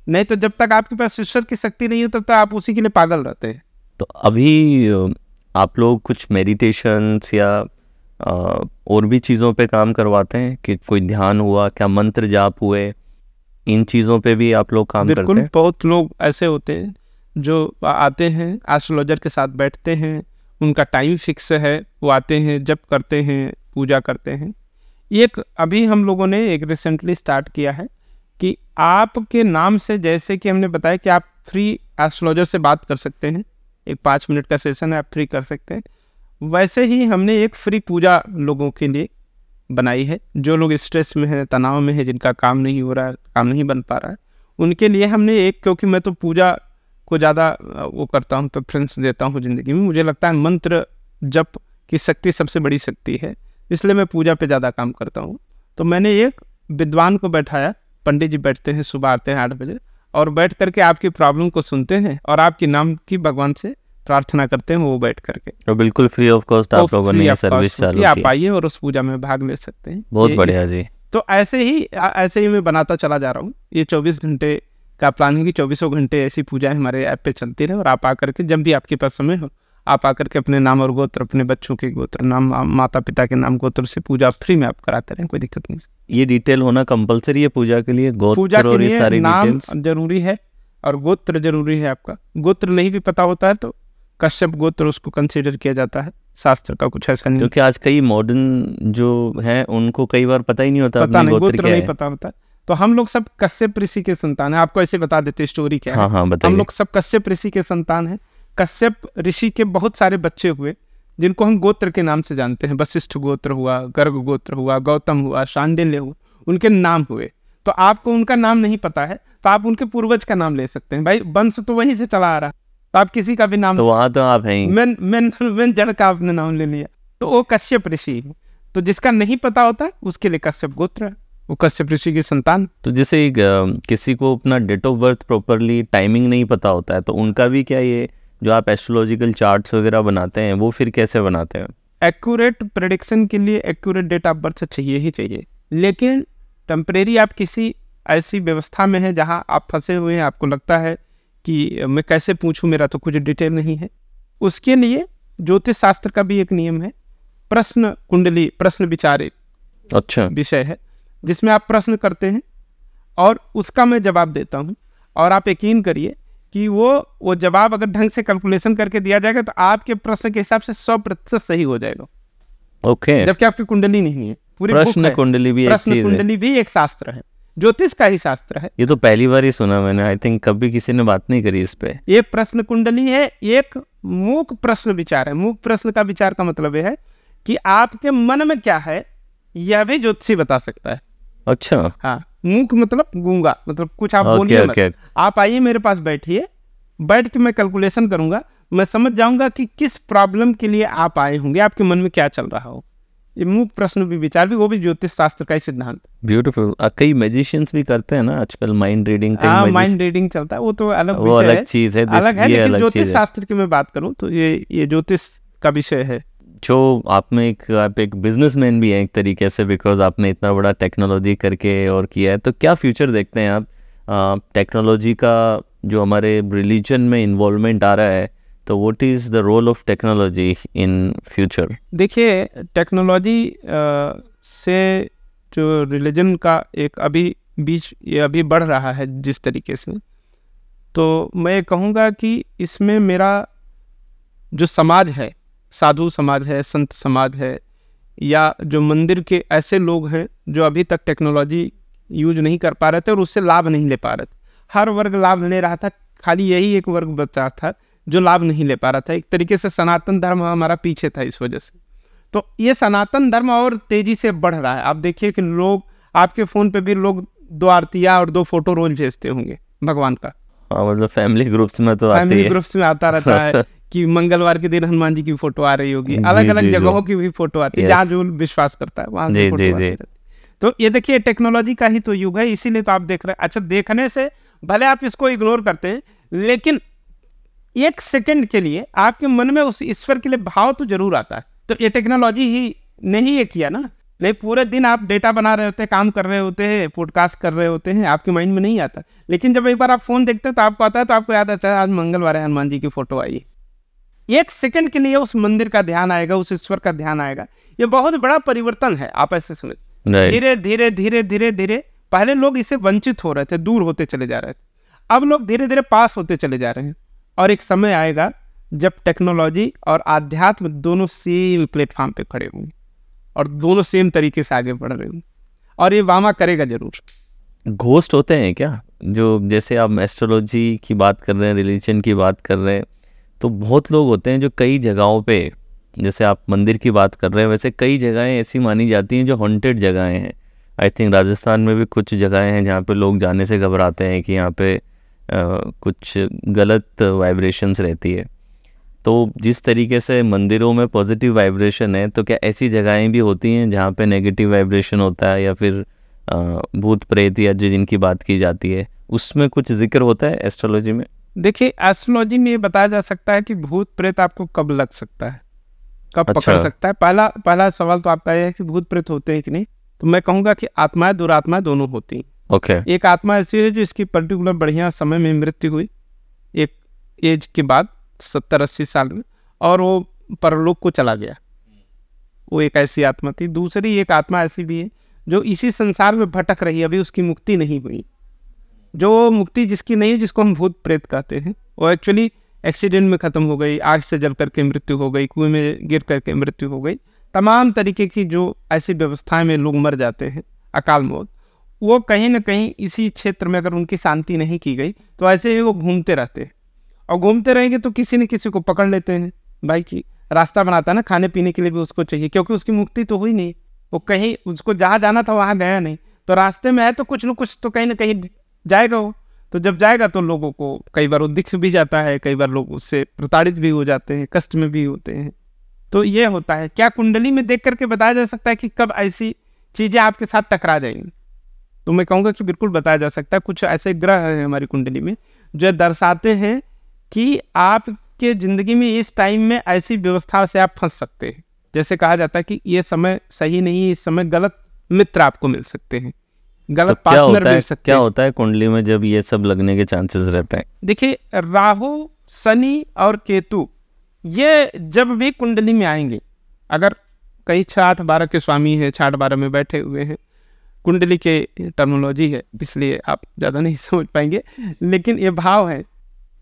Speaker 1: नहीं तो जब तक आपके पास ईश्वर की शक्ति नहीं हो तब तक आप उसी के लिए पागल रहते हैं
Speaker 2: तो अभी आप लोग कुछ मेडिटेशन या और भी चीज़ों पे काम करवाते हैं कि कोई ध्यान हुआ क्या मंत्र जाप हुए इन चीज़ों पे भी आप लोग काम करते हैं बहुत लोग ऐसे
Speaker 1: होते हैं जो आते हैं एस्ट्रोलॉजर के साथ बैठते हैं उनका टाइम फिक्स है वो आते हैं जब करते हैं पूजा करते हैं एक अभी हम लोगों ने एक रिसेंटली स्टार्ट किया है कि आपके नाम से जैसे कि हमने बताया कि आप फ्री एस्ट्रोलॉजर से बात कर सकते हैं एक पाँच मिनट का सेशन है आप फ्री कर सकते हैं वैसे ही हमने एक फ्री पूजा लोगों के लिए बनाई है जो लोग स्ट्रेस में हैं तनाव में हैं जिनका काम नहीं हो रहा है काम नहीं बन पा रहा है उनके लिए हमने एक क्योंकि मैं तो पूजा को ज़्यादा वो करता हूँ प्रेफरेंस देता हूँ ज़िंदगी में मुझे लगता है मंत्र जप की शक्ति सबसे बड़ी शक्ति है इसलिए मैं पूजा पे ज़्यादा काम करता हूँ तो मैंने एक विद्वान को बैठाया पंडित जी बैठते हैं सुबह आते हैं आठ बजे और बैठ करके आपकी प्रॉब्लम को सुनते हैं और आपके नाम की भगवान से प्रार्थना करते हैं वो बैठ करके
Speaker 2: और बिल्कुल फ्री ऑफ कॉस्ट आप लोगों ने सर्विस चालू आप आइए
Speaker 1: और उस पूजा में भाग ले सकते हैं बहुत बढ़िया जी तो ऐसे ही ऐसे ही मैं बनाता चला जा रहा हूँ ये चौबीस घंटे का प्लान है कि चौबीसों घंटे ऐसी पूजाएं हमारे ऐप पे चलती रहे और आप आकर के जब भी आपके पास समय हो आप आकर के अपने नाम और गोत्र अपने बच्चों के गोत्र नाम माता पिता के नाम गोत्र से पूजा फ्री में आप कराते रहें कोई दिक्कत नहीं
Speaker 2: ये डिटेल होना कंपलसरी है पूजा के लिए गोत्र पूजा के लिए सारी नाम
Speaker 1: जरूरी है और गोत्र जरूरी है आपका गोत्र नहीं भी पता होता है तो कश्यप गोत्र उसको कंसिडर किया जाता है
Speaker 2: शास्त्र का कुछ ऐसा नहीं क्योंकि आज कई मॉडर्न जो है उनको कई बार पता ही नहीं होता पता नहीं गोत्र नहीं पता
Speaker 1: होता तो हम लोग सब कश्यप ऋषि के संतान है आपको ऐसे बता देते स्टोरी क्या हाँ, है हाँ, हाँ हम लोग सब कश्यप ऋषि के संतान है कश्यप ऋषि के बहुत सारे बच्चे हुए जिनको हम गोत्र के नाम से जानते हैं वशिष्ठ गोत्र हुआ गर्ग गोत्र हुआ गौतम हुआ शांडिल्य हुआ उनके नाम हुए तो आपको उनका नाम नहीं पता है तो आप उनके पूर्वज का नाम ले सकते हैं भाई वंश तो वहीं से चला आ रहा तो आप किसी का भी नाम तो वहां तो आप हैं मैं मैं मैं जड़ का आपने नाम ले लिया तो वो कश्यप ऋषि है तो जिसका नहीं पता होता उसके लिए कश्यप गोत्र
Speaker 2: वो कश्यप ऋषि की संतान तो जैसे किसी को अपना date of birth properly timing नहीं पता होता है तो उनका भी क्या ये जो आप एस्ट्रोलॉजिकल चार्ट्स वगैरह बनाते हैं वो फिर कैसे बनाते हैं
Speaker 1: एक्यूरेट प्रडिक्शन के लिए एक्यूरेट डेट ऑफ बर्थ चाहिए ही चाहिए लेकिन टम्परेरी आप किसी ऐसी व्यवस्था में है जहाँ आप फंसे हुए हैं आपको लगता है कि मैं कैसे पूछूं मेरा तो कुछ डिटेल नहीं है उसके लिए ज्योतिष शास्त्र का भी एक नियम है प्रश्न कुंडली प्रश्न विचार अच्छा विषय है जिसमें आप प्रश्न करते हैं और उसका मैं जवाब देता हूँ और आप यकीन करिए कि वो वो जवाब अगर ढंग से कैलकुलेशन करके दिया जाएगा तो आपके प्रश्न के हिसाब से सौ प्रतिशत सही हो जाएगा ओके okay. जबकि आपकी कुंडली नहीं है पूरी प्रश्न कुंडली भी प्रश्न कुंडली भी एक शास्त्र है ज्योतिष का ही शास्त्र है
Speaker 2: ये तो पहली बार ही सुना मैंने आई थिंक कभी किसी ने बात नहीं करी इस पे
Speaker 1: ये प्रश्न कुंडली है एक मूक प्रश्न विचार है मूक प्रश्न का विचार का मतलब यह है कि आपके मन में क्या है यह भी ज्योतिषी बता सकता है अच्छा हाँ मुख मतलब गूंगा मतलब कुछ आप okay, बोलिए okay. मत आप आइए मेरे पास बैठिए बैठ के मैं कैलकुलेशन करूंगा मैं समझ जाऊंगा कि किस प्रॉब्लम के लिए आप आए होंगे आपके मन में क्या चल रहा हो ये मुख प्रश्न भी विचार भी वो भी ज्योतिष शास्त्र का ही सिद्धांत
Speaker 2: ब्यूटीफुल कई मेजिशियंस भी करते हैं ना आजकल माइंड रीडिंग माइंड
Speaker 1: रीडिंग चलता है वो तो अलग वो अलग चीज है अलग है लेकिन ज्योतिष शास्त्र की मैं बात करूँ तो ये ये ज्योतिष का विषय है
Speaker 2: जो आप में एक आप एक बिजनेसमैन भी हैं एक तरीके से बिकॉज आपने इतना बड़ा टेक्नोलॉजी करके और किया है तो क्या फ्यूचर देखते हैं आप टेक्नोलॉजी का जो हमारे रिलीजन में इन्वॉल्वमेंट आ रहा है तो what is the role of technology in future
Speaker 1: देखिए टेक्नोलॉजी से जो रिलीजन का एक अभी बीच ये अभी बढ़ रहा है जिस तरीके से तो मैं कहूँगा कि इसमें मेरा जो समाज है साधु समाज है संत समाज है या जो मंदिर के ऐसे लोग हैं जो अभी तक टेक्नोलॉजी यूज नहीं कर पा रहे थे और उससे लाभ नहीं ले पा रहे थे हर वर्ग लाभ ले रहा था खाली यही एक वर्ग बचा था जो लाभ नहीं ले पा रहा था एक तरीके से सनातन धर्म हमारा पीछे था इस वजह से तो ये सनातन धर्म और तेज़ी से बढ़ रहा है आप देखिए कि लोग आपके फ़ोन पे भी लोग दो आरतियाँ और दो फोटो रोज भेजते होंगे भगवान का
Speaker 2: हाँ, मतलब फैमिली ग्रुप्स में तो फैमिली ग्रुप्स में आता रहता है [laughs]
Speaker 1: कि मंगलवार के दिन हनुमान जी की फोटो आ रही होगी अलग अलग जगहों की भी फोटो आती है जहाँ जो विश्वास करता है वहां से फोटो आती तो ये देखिए टेक्नोलॉजी का ही तो युग है इसीलिए तो आप देख रहे हैं अच्छा देखने से भले आप इसको इग्नोर करते हैं लेकिन एक सेकंड के लिए आपके मन में उस ईश्वर के लिए भाव तो जरूर आता है तो ये टेक्नोलॉजी ही ने ही ये किया ना नहीं पूरे दिन आप डेटा बना रहे होते हैं काम कर रहे होते हैं पॉडकास्ट कर रहे होते हैं आपके माइंड में नहीं आता लेकिन जब एक बार आप फ़ोन देखते हैं तो आपको आता है तो आपको याद आता है आज मंगलवार है हनुमान जी की फ़ोटो आई एक सेकंड के लिए उस मंदिर का ध्यान आएगा उस ईश्वर का ध्यान आएगा ये बहुत बड़ा परिवर्तन है आप ऐसे समझ धीरे धीरे धीरे धीरे धीरे पहले लोग इसे वंचित हो रहे थे दूर होते चले जा रहे थे अब लोग धीरे धीरे पास होते चले जा रहे हैं और एक समय आएगा जब टेक्नोलॉजी और आध्यात्म दोनों सेम प्लेटफॉर्म पे खड़े होंगे और दोनों सेम तरीके से आगे बढ़ रहे होंगे और ये वामा करेगा जरूर
Speaker 2: घोस्ट होते हैं क्या जो जैसे आप एस्ट्रोलॉजी की बात कर रहे हैं रिलीजन की बात कर रहे हैं तो बहुत लोग होते हैं जो कई जगहों पे जैसे आप मंदिर की बात कर रहे हैं वैसे कई जगहें ऐसी मानी जाती हैं जो हॉन्टेड जगहें हैं आई थिंक राजस्थान में भी कुछ जगहें हैं जहाँ पे लोग जाने से घबराते हैं कि यहाँ पे आ, कुछ गलत वाइब्रेशंस रहती है तो जिस तरीके से मंदिरों में पॉजिटिव वाइब्रेशन है तो क्या ऐसी जगहें भी होती हैं जहाँ पे नेगेटिव वाइब्रेशन होता है या फिर भूत प्रेत या जिनकी बात की जाती है उसमें कुछ जिक्र होता है एस्ट्रोलॉजी में
Speaker 1: देखिए एस्ट्रोलॉजी में ये बताया जा सकता है कि भूत प्रेत आपको कब लग सकता है
Speaker 2: कब अच्छा। पकड़ सकता
Speaker 1: है पहला पहला सवाल तो आपका यह है कि भूत प्रेत होते हैं कि नहीं तो मैं कहूंगा कि आत्माएं दुरात्माएं दोनों होती हैं ओके एक आत्मा ऐसी है जो इसकी पर्टिकुलर बढ़िया समय में मृत्यु हुई एक एज के बाद सत्तर अस्सी साल में और वो परलोक को चला गया वो एक ऐसी आत्मा थी दूसरी एक आत्मा ऐसी भी है जो इसी संसार में भटक रही अभी उसकी मुक्ति नहीं हुई जो मुक्ति जिसकी नहीं जिसको हम भूत प्रेत कहते हैं वो एक्चुअली एक्सीडेंट में ख़त्म हो गई आग से जल करके मृत्यु हो गई कुएं में गिर करके मृत्यु हो गई तमाम तरीके की जो ऐसी व्यवस्थाएं में लोग मर जाते हैं अकाल मौत वो कहीं ना कहीं इसी क्षेत्र में अगर उनकी शांति नहीं की गई तो ऐसे ही वो घूमते रहते हैं और घूमते रहेंगे तो किसी न किसी को पकड़ लेते हैं भाई की रास्ता बनाता है ना खाने पीने के लिए भी उसको चाहिए क्योंकि उसकी मुक्ति तो हुई नहीं वो कहीं उसको जहाँ जाना था वहाँ गया नहीं तो रास्ते में है तो कुछ न कुछ तो कहीं ना कहीं जाएगा वो तो जब जाएगा तो लोगों को कई बार वो दिख भी जाता है कई बार लोग उससे प्रताड़ित भी हो जाते हैं कष्ट में भी होते हैं तो ये होता है क्या कुंडली में देख करके बताया जा सकता है कि कब ऐसी चीज़ें आपके साथ टकरा जाएंगी तो मैं कहूँगा कि बिल्कुल बताया जा सकता है कुछ ऐसे ग्रह हैं हमारी कुंडली में जो दर्शाते हैं कि आपके ज़िंदगी में इस टाइम में ऐसी व्यवस्था से आप फंस सकते हैं जैसे कहा जाता है कि ये समय सही नहीं है इस समय गलत मित्र आपको मिल सकते हैं गलत तो पार्टनर क्या होता है सकते क्या
Speaker 2: होता है कुंडली में जब ये सब लगने के चांसेस रहते हैं
Speaker 1: देखिए राहु शनि और केतु ये जब भी कुंडली में आएंगे अगर कई छठ बारह के स्वामी है छठ बारह में बैठे हुए हैं कुंडली के टर्मोलॉजी है इसलिए आप ज़्यादा नहीं [laughs] समझ पाएंगे लेकिन ये भाव है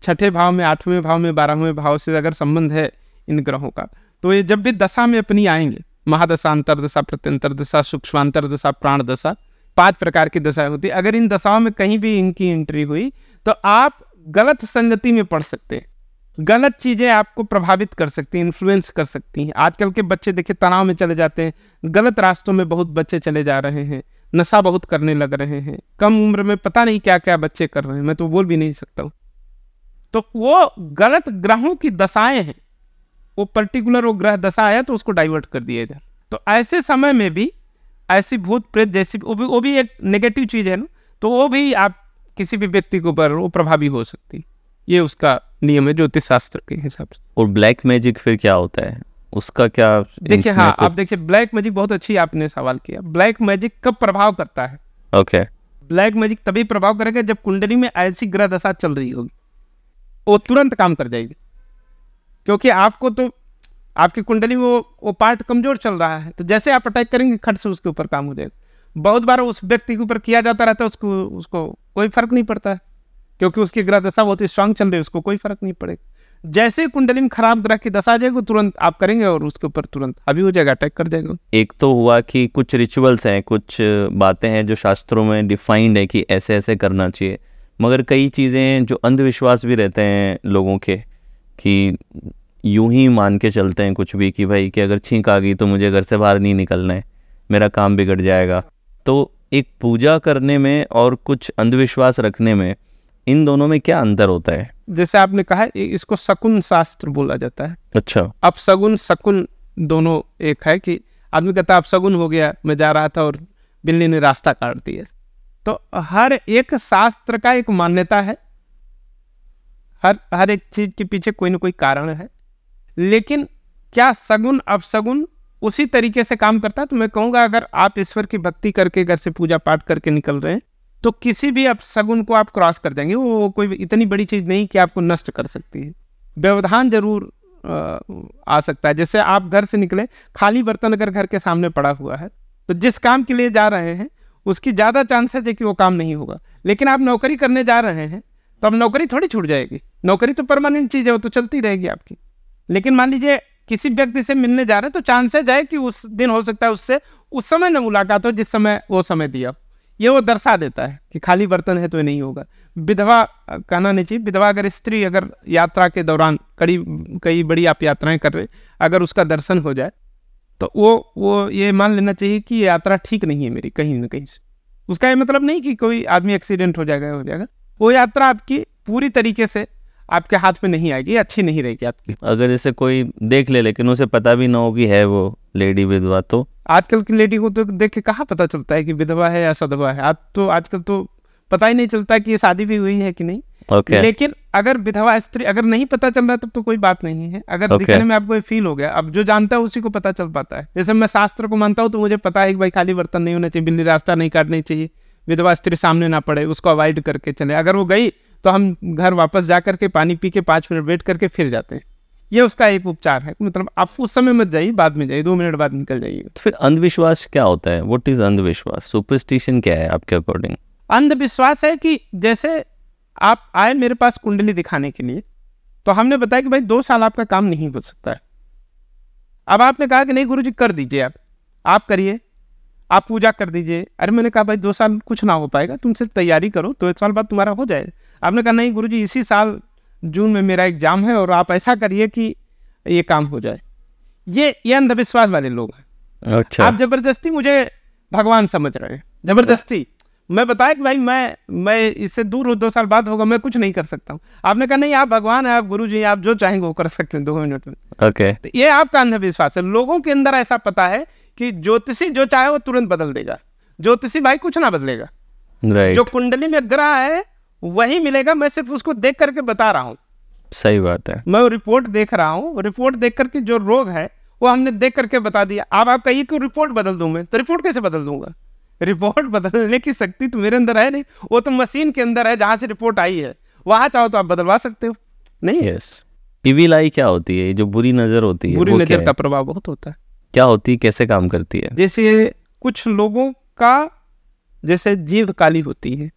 Speaker 1: छठे भाव में आठवें भाव में बारहवें भाव से अगर संबंध है इन ग्रहों का तो ये जब भी दशा में अपनी आएंगे महादशा अंतरदशा प्रत्यंतर दशा सूक्ष्मांतर दशा प्राण दशा पांच प्रकार की दशाएं होती है अगर इन दशाओं में कहीं भी इनकी एंट्री हुई तो आप गलत संगति में पढ़ सकते हैं गलत चीज़ें आपको प्रभावित कर सकती हैं इन्फ्लुएंस कर सकती हैं आजकल के बच्चे देखिए तनाव में चले जाते हैं गलत रास्तों में बहुत बच्चे चले जा रहे हैं नशा बहुत करने लग रहे हैं कम उम्र में पता नहीं क्या क्या बच्चे कर रहे हैं मैं तो बोल भी नहीं सकता हूँ तो वो गलत ग्रहों की दशाएं हैं वो पर्टिकुलर वो ग्रह दशा आया तो उसको डाइवर्ट कर दिया इधर तो ऐसे समय में भी ऐसी भूत प्रेत जैसी वो भी वो भी एक नेगेटिव चीज़ है ना तो वो भी आप किसी भी व्यक्ति के ऊपर वो प्रभावी हो सकती ये
Speaker 2: उसका नियम है ज्योतिष शास्त्र के हिसाब से और ब्लैक मैजिक फिर क्या होता है उसका क्या देखिए हाँ आप
Speaker 1: देखिए ब्लैक मैजिक बहुत अच्छी आपने सवाल किया ब्लैक मैजिक कब प्रभाव करता है ओके okay. ब्लैक मैजिक तभी प्रभाव करेगा जब कुंडली में ऐसी ग्रह दशा चल रही होगी वो तुरंत काम कर जाएगी क्योंकि आपको तो आपकी कुंडली में वो वो पार्ट कमजोर चल रहा है तो जैसे आप अटैक करेंगे खट से उसके ऊपर काम हो जाएगा बहुत बार उस व्यक्ति के ऊपर किया जाता रहता है उसको उसको कोई फर्क नहीं पड़ता है क्योंकि उसकी ग्रह दशा बहुत स्ट्रांग चल रही है उसको कोई फर्क नहीं पड़ेगा जैसे कुंडली में खराब ग्रह की दशा आ जाएगी तुरंत आप करेंगे और उसके ऊपर तुरंत अभी हो जाएगा अटैक कर जाएगा
Speaker 2: एक तो हुआ कि कुछ रिचुअल्स हैं कुछ बातें हैं जो शास्त्रों में डिफाइंड है कि ऐसे ऐसे करना चाहिए मगर कई चीज़ें जो अंधविश्वास भी रहते हैं लोगों के कि यूं ही मान के चलते हैं कुछ भी कि भाई कि अगर छींक आ गई तो मुझे घर से बाहर नहीं निकलना है मेरा काम बिगड़ जाएगा तो एक पूजा करने में और कुछ अंधविश्वास रखने में इन दोनों में क्या अंतर होता है
Speaker 1: जैसे आपने कहा इसको शकुन शास्त्र बोला जाता है अच्छा अब सगुन शकुन दोनों एक है कि आदमी कहता अब सगुन हो गया मैं जा रहा था और बिल्ली ने रास्ता काट दिया तो हर एक शास्त्र का एक मान्यता है हर हर एक चीज़ के पीछे कोई ना कोई कारण है लेकिन क्या सगुन अपसगुन उसी तरीके से काम करता है तो मैं कहूँगा अगर आप ईश्वर की भक्ति करके घर से पूजा पाठ करके निकल रहे हैं तो किसी भी अपसगुन को आप क्रॉस कर जाएंगे वो कोई इतनी बड़ी चीज़ नहीं कि आपको नष्ट कर सकती है व्यवधान जरूर आ सकता है जैसे आप घर से निकले खाली बर्तन अगर घर के सामने पड़ा हुआ है तो जिस काम के लिए जा रहे हैं उसकी ज़्यादा चांसेस है कि वो काम नहीं होगा लेकिन आप नौकरी करने जा रहे हैं तो अब नौकरी थोड़ी छूट जाएगी नौकरी तो परमानेंट चीज़ है वो तो चलती रहेगी आपकी लेकिन मान लीजिए किसी व्यक्ति से मिलने जा रहे हैं तो चांसेज है कि उस दिन हो सकता है उससे उस समय न मुलाकात हो जिस समय वो समय दिया ये वो दर्शा देता है कि खाली बर्तन है तो नहीं होगा विधवा कहना नहीं चाहिए विधवा अगर स्त्री अगर यात्रा के दौरान कड़ी कई बड़ी आप यात्राएं कर रहे अगर उसका दर्शन हो जाए तो वो वो ये मान लेना चाहिए कि ये यात्रा ठीक नहीं है मेरी कहीं ना कहीं से उसका ये मतलब नहीं कि कोई आदमी एक्सीडेंट हो जाएगा हो जाएगा वो यात्रा आपकी पूरी तरीके से आपके हाथ में नहीं आएगी अच्छी नहीं रहेगी आपकी
Speaker 2: अगर जैसे कोई देख ले लेकिन उसे पता भी ना हो कि है वो लेडी विधवा तो
Speaker 1: आजकल की लेडी को तो देख के कहाँ पता चलता है कि विधवा है या सदवा है आज तो आजकल तो पता ही नहीं चलता कि ये शादी भी हुई है कि नहीं okay. लेकिन अगर विधवा स्त्री अगर नहीं पता चल रहा तब तो कोई बात नहीं है अगर okay. दिखने में आपको फील हो गया अब जो जानता है उसी को पता चल पाता है जैसे मैं शास्त्र को मानता हूँ तो मुझे पता है कि भाई खाली बर्तन नहीं होना चाहिए बिल्ली रास्ता नहीं काटनी चाहिए विधवा स्त्री सामने ना पड़े उसको अवॉइड करके चले अगर वो गई तो हम घर वापस जा करके पानी पी के पाँच मिनट वेट करके फिर जाते हैं ये उसका एक उपचार है मतलब आप उस समय मत जाइए बाद में जाइए दो मिनट बाद निकल जाइए
Speaker 2: तो फिर अंधविश्वास क्या होता है वट इज़ अंधविश्वास सुपरस्टिशन क्या है आपके अकॉर्डिंग
Speaker 1: अंधविश्वास है कि जैसे आप आए मेरे पास कुंडली दिखाने के लिए तो हमने बताया कि भाई दो साल आपका काम नहीं हो सकता है अब आपने कहा कि नहीं गुरु जी कर दीजिए आप आप करिए आप पूजा कर दीजिए अरे मैंने कहा भाई दो साल कुछ ना हो पाएगा तुम सिर्फ तैयारी करो दो तो साल बाद तुम्हारा हो जाए आपने कहा नहीं गुरु जी इसी साल जून में मेरा एग्ज़ाम है और आप ऐसा करिए कि ये काम हो जाए ये ये अंधविश्वास वाले लोग
Speaker 2: हैं अच्छा आप
Speaker 1: ज़बरदस्ती मुझे भगवान समझ रहे हैं ज़बरदस्ती मैं बताया कि भाई मैं मैं इससे दूर हूँ दो साल बाद होगा मैं कुछ नहीं कर सकता हूँ आपने कहा नहीं आप भगवान है आप गुरु जी आप जो चाहेंगे वो कर सकते हैं दो मिनट में ओके okay. तो ये आपका अंधविश्वास है लोगों के अंदर ऐसा पता है कि ज्योतिषी जो चाहे वो तुरंत बदल देगा ज्योतिषी भाई कुछ ना बदलेगा right. जो कुंडली में ग्रह है वही मिलेगा मैं सिर्फ उसको देख करके बता रहा हूँ
Speaker 2: सही बात है
Speaker 1: मैं रिपोर्ट देख रहा हूँ रिपोर्ट देख करके जो रोग है वो हमने देख करके बता दिया अब आप कहिए कि रिपोर्ट बदल दूँ मैं तो रिपोर्ट कैसे बदल दूंगा रिपोर्ट बदलने की शक्ति तो मेरे अंदर है नहीं वो तो मशीन के अंदर है जहाँ से रिपोर्ट आई है वहाँ चाहो तो आप बदलवा सकते हो नहीं यस
Speaker 2: yes. इविलाई क्या होती है जो बुरी नजर होती है बुरी नजर का प्रभाव बहुत होता है क्या होती है कैसे काम करती है
Speaker 1: जैसे कुछ लोगों का जैसे जीव काली होती है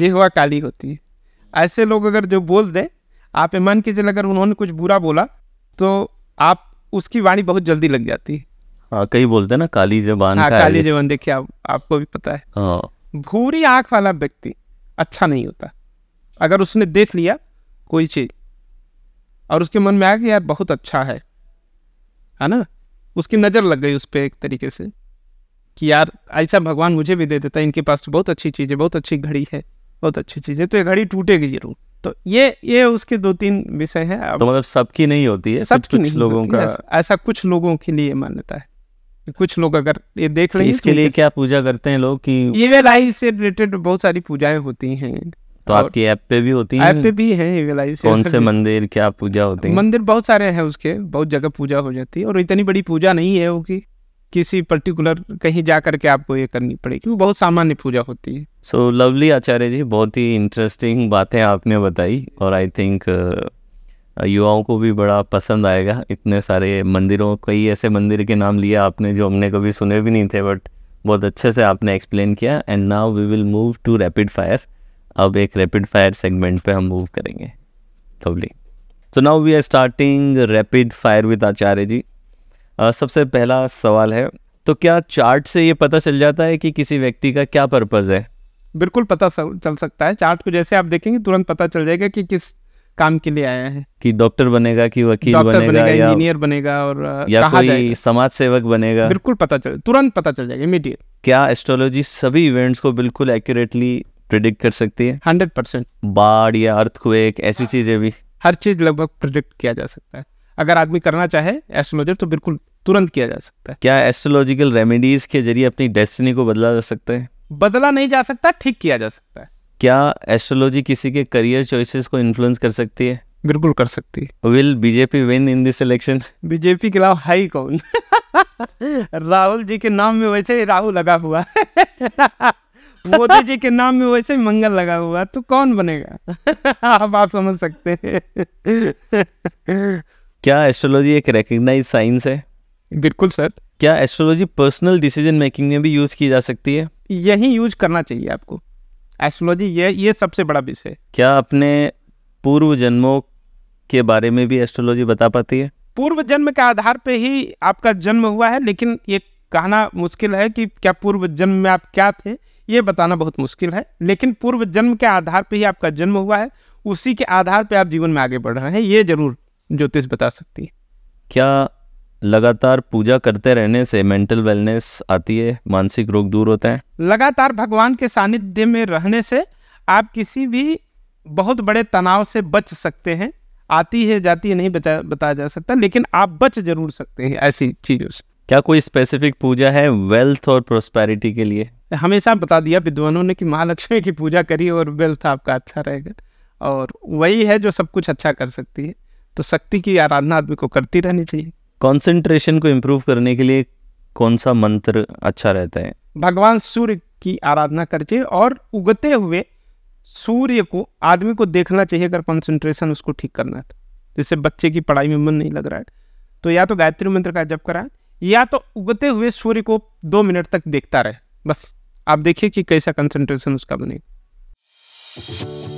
Speaker 1: जिहवा काली होती है ऐसे लोग अगर जो बोल दें आप मान के अगर उन्होंने कुछ बुरा बोला तो आप उसकी वाणी बहुत जल्दी लग जाती है
Speaker 2: हाँ कई बोलते हैं ना काली जबान हाँ काली जबान
Speaker 1: देखिए आप, आपको भी पता है हाँ। भूरी आंख वाला व्यक्ति अच्छा नहीं होता अगर उसने देख लिया कोई चीज़ और उसके मन में आ कि यार बहुत अच्छा है है ना उसकी नज़र लग गई उस पर एक तरीके से कि यार ऐसा भगवान मुझे भी दे देता है इनके पास तो बहुत अच्छी चीज़ है बहुत अच्छी घड़ी है बहुत अच्छी चीज़ है तो ये घड़ी टूटेगी जरूर तो ये ये उसके दो तीन विषय हैं
Speaker 2: तो मतलब सबकी नहीं होती है सब कुछ, कुछ लोगों का
Speaker 1: ऐसा कुछ लोगों के लिए मान्यता है कुछ लोग अगर ये देख रहे हैं इसके लिए
Speaker 2: क्या पूजा करते हैं लोग कि
Speaker 1: ये लाई से रिलेटेड बहुत सारी पूजाएं होती हैं तो आपकी
Speaker 2: ऐप पे भी होती है ऐप पे
Speaker 1: भी है कौन से मंदिर
Speaker 2: क्या पूजा होती है मंदिर
Speaker 1: बहुत सारे हैं उसके बहुत जगह पूजा हो जाती है और इतनी बड़ी पूजा नहीं है वो कि किसी पर्टिकुलर कहीं जा करके आपको ये करनी पड़ेगी वो बहुत सामान्य पूजा होती है
Speaker 2: सो लवली आचार्य जी बहुत ही इंटरेस्टिंग बातें आपने बताई और आई थिंक युवाओं को भी बड़ा पसंद आएगा इतने सारे मंदिरों कई ऐसे मंदिर के नाम लिए आपने जो हमने कभी सुने भी नहीं थे बट बहुत अच्छे से आपने एक्सप्लेन किया and now we will move to rapid fire अब एक रैपिड फायर सेगमेंट पे हम मूव करेंगे lovely so now we are starting rapid fire with Acharya ji uh, सबसे पहला सवाल है तो क्या चार्ट से ये पता चल जाता है कि किसी व्यक्ति का क्या पर्पज़ है
Speaker 1: बिल्कुल पता चल सकता है चार्ट को जैसे आप देखेंगे तुरंत पता चल जाएगा कि किस काम के लिए आया है
Speaker 2: कि डॉक्टर बनेगा कि वकील बनेगा, बनेगा या इंजीनियर
Speaker 1: बनेगा और uh, या कोई
Speaker 2: समाज सेवक बनेगा बिल्कुल
Speaker 1: पता चल तुरंत पता चल जाएगा इमीडिएट
Speaker 2: क्या एस्ट्रोलॉजी सभी इवेंट्स को बिल्कुल एक्यूरेटली प्रिडिक्ट कर सकती है हंड्रेड परसेंट बाढ़ या अर्थ ऐसी हाँ। चीज़ें भी हर चीज़ लगभग प्रिडिक्ट किया जा सकता है अगर आदमी करना चाहे एस्ट्रोलॉजर
Speaker 1: तो बिल्कुल तुरंत किया जा सकता है
Speaker 2: क्या एस्ट्रोलॉजिकल रेमेडीज के जरिए अपनी डेस्टिनी को बदला जा सकता है
Speaker 1: बदला नहीं जा सकता ठीक किया जा सकता है
Speaker 2: क्या एस्ट्रोलॉजी किसी के करियर चॉइसेस को इन्फ्लुएंस कर सकती है बिल्कुल कर सकती है will BJP win in this election BJP के अलावा हाई कौन
Speaker 1: [laughs] राहुल जी के नाम में वैसे ही राहुल लगा हुआ है [laughs] मोदी जी के नाम में वैसे मंगल लगा हुआ तो कौन बनेगा [laughs] आप आप समझ सकते हैं
Speaker 2: क्या एस्ट्रोलॉजी एक रिकग्नाइज साइंस है बिल्कुल सर क्या एस्ट्रोलॉजी पर्सनल डिसीजन मेकिंग में भी यूज की जा सकती है
Speaker 1: यही यूज करना चाहिए आपको एस्ट्रोलॉजी ये ये सबसे बड़ा विषय
Speaker 2: क्या अपने पूर्व जन्मों के बारे में भी एस्ट्रोलॉजी बता पाती है
Speaker 1: पूर्व जन्म के आधार पे ही आपका जन्म हुआ है लेकिन ये कहना मुश्किल है कि क्या पूर्व जन्म में आप क्या थे ये बताना बहुत मुश्किल है लेकिन पूर्व जन्म के आधार पर ही आपका जन्म हुआ है उसी के आधार पर आप जीवन में आगे बढ़ रहे हैं ये जरूर ज्योतिष बता सकती है
Speaker 2: क्या लगातार पूजा करते रहने से मेंटल वेलनेस आती है मानसिक रोग दूर होते हैं
Speaker 1: लगातार भगवान के सानिध्य में रहने से आप किसी भी बहुत बड़े तनाव से बच सकते हैं आती है जाती है नहीं बता बताया जा सकता लेकिन आप बच जरूर सकते
Speaker 2: हैं ऐसी चीज़ों से क्या कोई स्पेसिफिक पूजा है वेल्थ और प्रोस्पेरिटी के लिए हमेशा
Speaker 1: बता दिया विद्वानों ने कि महालक्ष्मी की पूजा करिए और वेल्थ आपका अच्छा रहेगा और वही है जो सब कुछ अच्छा कर सकती है तो शक्ति की आराधना आदमी को करती रहनी चाहिए
Speaker 2: कॉन्सेंट्रेशन को इम्प्रूव करने के लिए कौन सा मंत्र अच्छा रहता है
Speaker 1: भगवान सूर्य की आराधना करके और उगते हुए सूर्य को आदमी को देखना चाहिए अगर कॉन्सेंट्रेशन उसको ठीक करना है जैसे बच्चे की पढ़ाई में मन नहीं लग रहा है तो या तो गायत्री मंत्र का जप कराए या तो उगते हुए सूर्य को दो मिनट तक देखता रहे बस आप देखिए कि कैसा कंसंट्रेशन उसका बनेगा